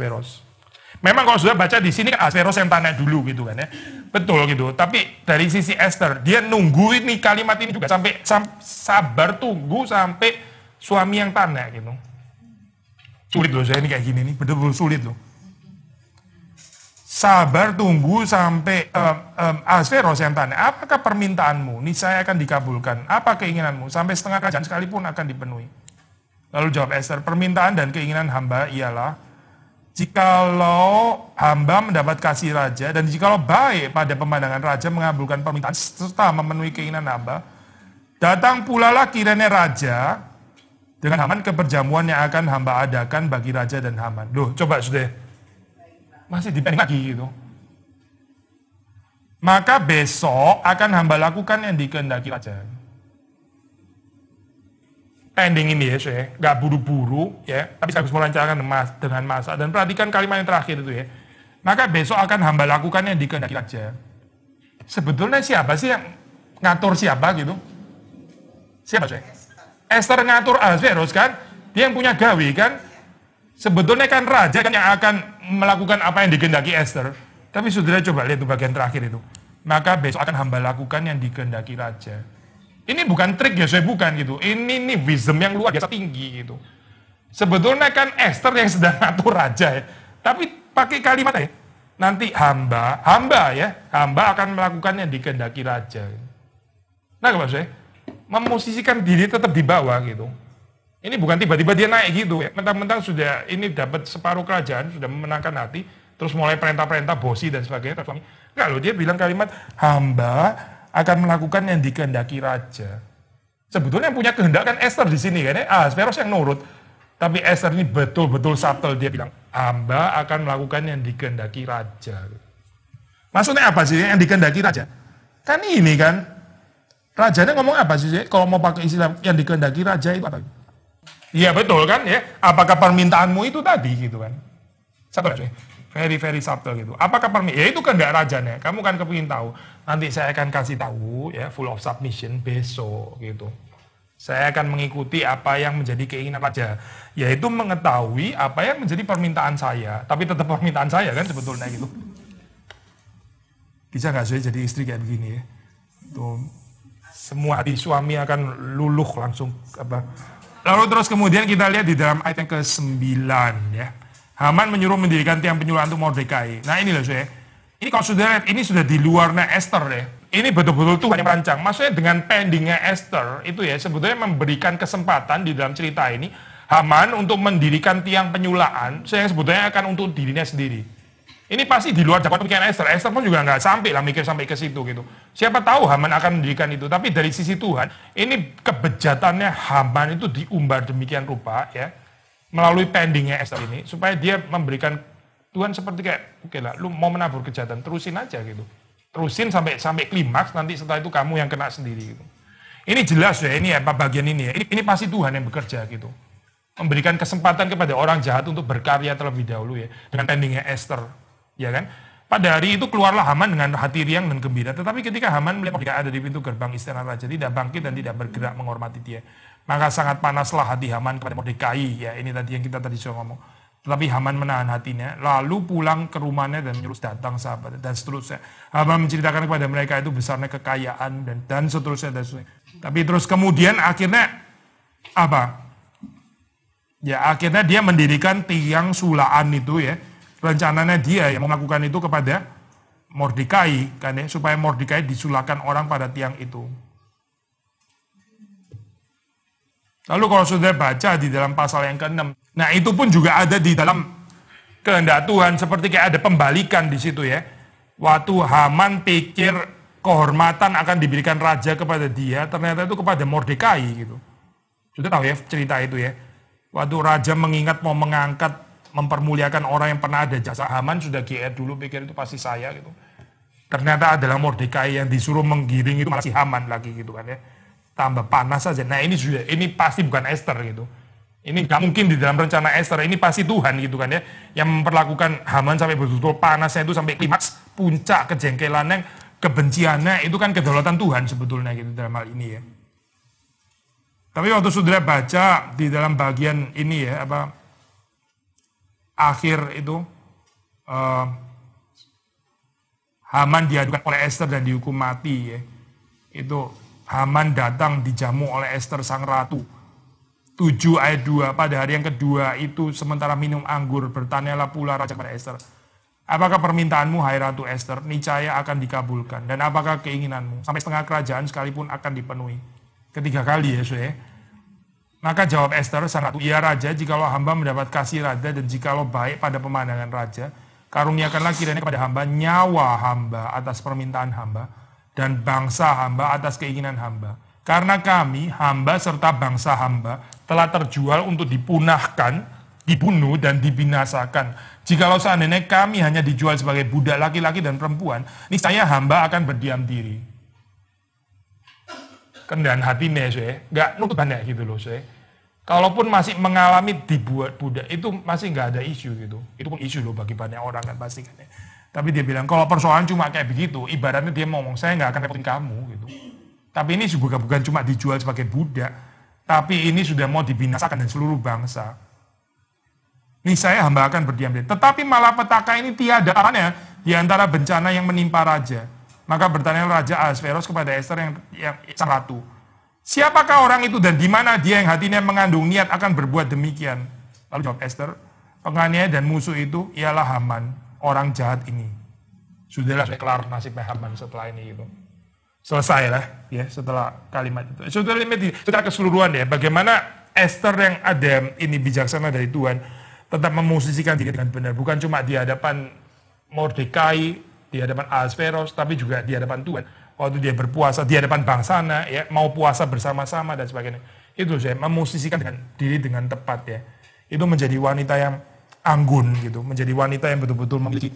Memang kalau sudah baca di sini kan ah, Asteros yang tanya dulu gitu kan ya. Betul gitu. Tapi dari sisi Esther, dia nunggu ini kalimat ini juga sampai sam, sabar tunggu sampai suami yang tanya gitu. Sulit loh saya ini kayak gini nih, betul-betul sulit loh. Sabar tunggu sampai um, um, Asteros ah, yang tanya, apakah permintaanmu? Ini saya akan dikabulkan. Apa keinginanmu? Sampai setengah kerajaan sekalipun akan dipenuhi. Lalu jawab Esther, permintaan dan keinginan hamba ialah jikalau hamba mendapat kasih raja dan jikalau baik pada pemandangan raja mengabulkan permintaan serta memenuhi keinginan hamba, datang pula lah kiranya raja dengan Haman ke perjamuan yang akan hamba adakan bagi raja dan Haman. Duh, coba sudah. Masih dipending lagi gitu. Maka besok akan hamba lakukan yang dikehendaki raja ending ini ya, saya nggak buru-buru ya, tapi saya harus melancarkan mas, dengan masa. Dan perhatikan kalimat yang terakhir itu ya. Maka besok akan hamba lakukan yang dikehendaki raja. Sebetulnya siapa sih yang ngatur siapa gitu? Siapa sih? Esther ngatur Ahasverus kan? Dia yang punya gawe kan? Sebetulnya kan raja kan yang akan melakukan apa yang dikehendaki Esther. Tapi saudara coba lihat bagian terakhir itu. Maka besok akan hamba lakukan yang dikehendaki raja. Ini bukan trik ya, saya bukan gitu. Ini nih wisdom yang luar biasa tinggi gitu. Sebetulnya kan Esther yang sedang ngatur raja ya. Tapi pakai kalimat ya. Nanti hamba, hamba ya, hamba akan melakukannya dikehendaki raja. Nah kalau saya, memosisikan diri tetap di bawah gitu. Ini bukan tiba-tiba dia naik gitu ya. Mentang-mentang sudah ini dapat separuh kerajaan, sudah memenangkan hati, terus mulai perintah-perintah bosi dan sebagainya. kalau dia bilang kalimat hamba akan melakukan yang dikehendaki raja. Sebetulnya yang punya kehendak kan Esther di sini kan ya. Ahasveros yang nurut. Tapi Esther ini betul-betul subtle. Dia bilang, hamba akan melakukan yang dikehendaki raja. Maksudnya apa sih yang dikehendaki raja? Kan ini kan, rajanya ngomong apa sih? Kalau mau pakai istilah yang dikehendaki raja itu apa? Iya betul kan ya. Apakah permintaanmu itu tadi gitu kan? Satu lagi very very subtle gitu. Apakah permit? Ya itu kan raja rajanya. Kamu kan kepingin tahu. Nanti saya akan kasih tahu ya full of submission besok gitu. Saya akan mengikuti apa yang menjadi keinginan raja, yaitu mengetahui apa yang menjadi permintaan saya. Tapi tetap permintaan saya kan sebetulnya gitu. Bisa nggak sih jadi istri kayak begini ya? Tuh, semua di suami akan luluh langsung apa. Lalu terus kemudian kita lihat di dalam ayat yang ke-9 ya. Haman menyuruh mendirikan tiang penyulaan untuk Mordekai. Nah ini loh saya. Ini kalau sudah lihat, ini sudah di luarnya Esther ya. Ini betul-betul Tuhan yang merancang. Maksudnya dengan pendingnya Esther itu ya sebetulnya memberikan kesempatan di dalam cerita ini Haman untuk mendirikan tiang penyulaan saya sebetulnya akan untuk dirinya sendiri. Ini pasti di luar jangkauan pikiran Esther. Esther pun juga nggak sampai lah mikir sampai ke situ gitu. Siapa tahu Haman akan mendirikan itu. Tapi dari sisi Tuhan, ini kebejatannya Haman itu diumbar demikian rupa ya melalui pendingnya Esther ini supaya dia memberikan Tuhan seperti kayak oke okay lah lu mau menabur kejahatan terusin aja gitu terusin sampai sampai klimaks nanti setelah itu kamu yang kena sendiri gitu ini jelas ya ini ya, apa ya, bagian ini ya ini, ini pasti Tuhan yang bekerja gitu memberikan kesempatan kepada orang jahat untuk berkarya terlebih dahulu ya dengan pendingnya Esther ya kan pada hari itu keluarlah Haman dengan hati riang dan gembira. Tetapi ketika Haman melihat dia ada di pintu gerbang istana raja, tidak bangkit dan tidak bergerak menghormati dia. Maka sangat panaslah hati Haman kepada Mordekai. Ya, ini tadi yang kita tadi sudah ngomong. Tetapi Haman menahan hatinya, lalu pulang ke rumahnya dan menyuruh datang sahabat dan seterusnya. Haman menceritakan kepada mereka itu besarnya kekayaan dan dan seterusnya dan seterusnya. Tapi terus kemudian akhirnya apa? Ya akhirnya dia mendirikan tiang sulaan itu ya. Rencananya dia yang melakukan itu kepada Mordekai kan ya supaya Mordekai disulakan orang pada tiang itu. Lalu kalau sudah baca di dalam pasal yang ke-6, nah itu pun juga ada di dalam kehendak Tuhan, seperti kayak ada pembalikan di situ ya. Waktu Haman pikir kehormatan akan diberikan raja kepada dia, ternyata itu kepada Mordekai gitu. Sudah tahu ya cerita itu ya. Waktu raja mengingat mau mengangkat, mempermuliakan orang yang pernah ada jasa Haman, sudah GR dulu pikir itu pasti saya gitu. Ternyata adalah Mordekai yang disuruh menggiring itu masih Haman lagi gitu kan ya tambah panas saja. Nah ini sudah, ini pasti bukan Esther gitu. Ini nggak mungkin di dalam rencana Esther, ini pasti Tuhan gitu kan ya. Yang memperlakukan Haman sampai betul-betul panasnya itu sampai klimaks, puncak kejengkelannya, kebenciannya, itu kan kedaulatan Tuhan sebetulnya gitu dalam hal ini ya. Tapi waktu saudara baca di dalam bagian ini ya, apa akhir itu, uh, Haman diadukan oleh Esther dan dihukum mati ya. Itu Haman datang dijamu oleh Esther sang ratu. 7 ayat 2 pada hari yang kedua itu sementara minum anggur bertanyalah pula raja kepada Esther. Apakah permintaanmu hai ratu Esther niscaya akan dikabulkan dan apakah keinginanmu sampai setengah kerajaan sekalipun akan dipenuhi. Ketiga kali ya, ya. Maka jawab Esther sang ratu, "Ya raja, jikalau hamba mendapat kasih raja dan jikalau baik pada pemandangan raja, karuniakanlah kiranya kepada hamba nyawa hamba atas permintaan hamba dan bangsa hamba atas keinginan hamba. Karena kami, hamba serta bangsa hamba, telah terjual untuk dipunahkan, dibunuh, dan dibinasakan. Jikalau seandainya kami hanya dijual sebagai budak laki-laki dan perempuan, niscaya hamba akan berdiam diri. Kendan hati saya nggak nutup banyak gitu loh, saya. Kalaupun masih mengalami dibuat budak, itu masih nggak ada isu gitu. Itu pun isu loh bagi banyak orang kan pasti kan ya. Tapi dia bilang, kalau persoalan cuma kayak begitu, ibaratnya dia ngomong, saya nggak akan repotin kamu. gitu. Tapi ini juga bukan cuma dijual sebagai budak, tapi ini sudah mau dibinasakan dan seluruh bangsa. Ini saya hamba akan berdiam diri. Tetapi malah petaka ini tiada arahnya di antara bencana yang menimpa raja. Maka bertanya Raja Asveros kepada Esther yang, yang sang ratu. Siapakah orang itu dan di mana dia yang hatinya mengandung niat akan berbuat demikian? Lalu jawab Esther, penganiaya dan musuh itu ialah Haman, orang jahat ini. Sudahlah kelar nasib Muhammad setelah ini gitu. Selesai lah ya setelah kalimat itu. sudah secara keseluruhan ya bagaimana Esther yang ada ini bijaksana dari Tuhan tetap memusisikan diri dengan benar. Bukan cuma di hadapan Mordecai di hadapan Asferos, tapi juga di hadapan Tuhan. Waktu dia berpuasa di hadapan bangsana, ya mau puasa bersama-sama dan sebagainya. Itu saya memusisikan dengan diri dengan tepat ya. Itu menjadi wanita yang anggun gitu, menjadi wanita yang betul-betul memiliki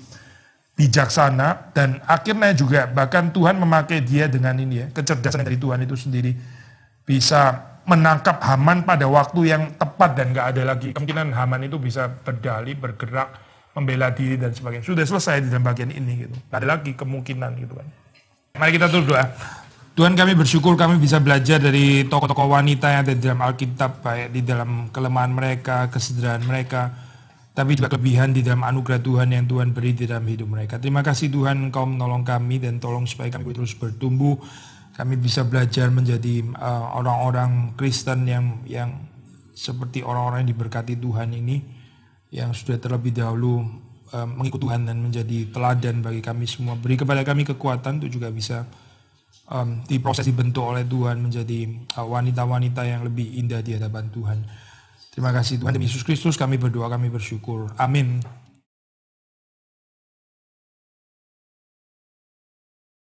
bijaksana dan akhirnya juga bahkan Tuhan memakai dia dengan ini ya, kecerdasan dari Tuhan itu sendiri bisa menangkap Haman pada waktu yang tepat dan gak ada lagi kemungkinan Haman itu bisa berdali, bergerak, membela diri dan sebagainya. Sudah selesai di dalam bagian ini gitu. Gak ada lagi kemungkinan gitu kan. Mari kita terus doa. Tuhan kami bersyukur kami bisa belajar dari tokoh-tokoh wanita yang ada di dalam Alkitab, baik di dalam kelemahan mereka, kesederhanaan mereka, tapi juga kelebihan di dalam anugerah Tuhan yang Tuhan beri di dalam hidup mereka. Terima kasih Tuhan Engkau menolong kami dan tolong supaya kami terus bertumbuh, kami bisa belajar menjadi uh, orang-orang Kristen yang yang seperti orang-orang yang diberkati Tuhan ini yang sudah terlebih dahulu uh, mengikut Tuhan dan menjadi teladan bagi kami semua. Beri kepada kami kekuatan untuk juga bisa um, diproses dibentuk oleh Tuhan menjadi uh, wanita-wanita yang lebih indah di hadapan Tuhan. Terima kasih Tuhan Yesus Kristus kami berdoa kami bersyukur. Amin.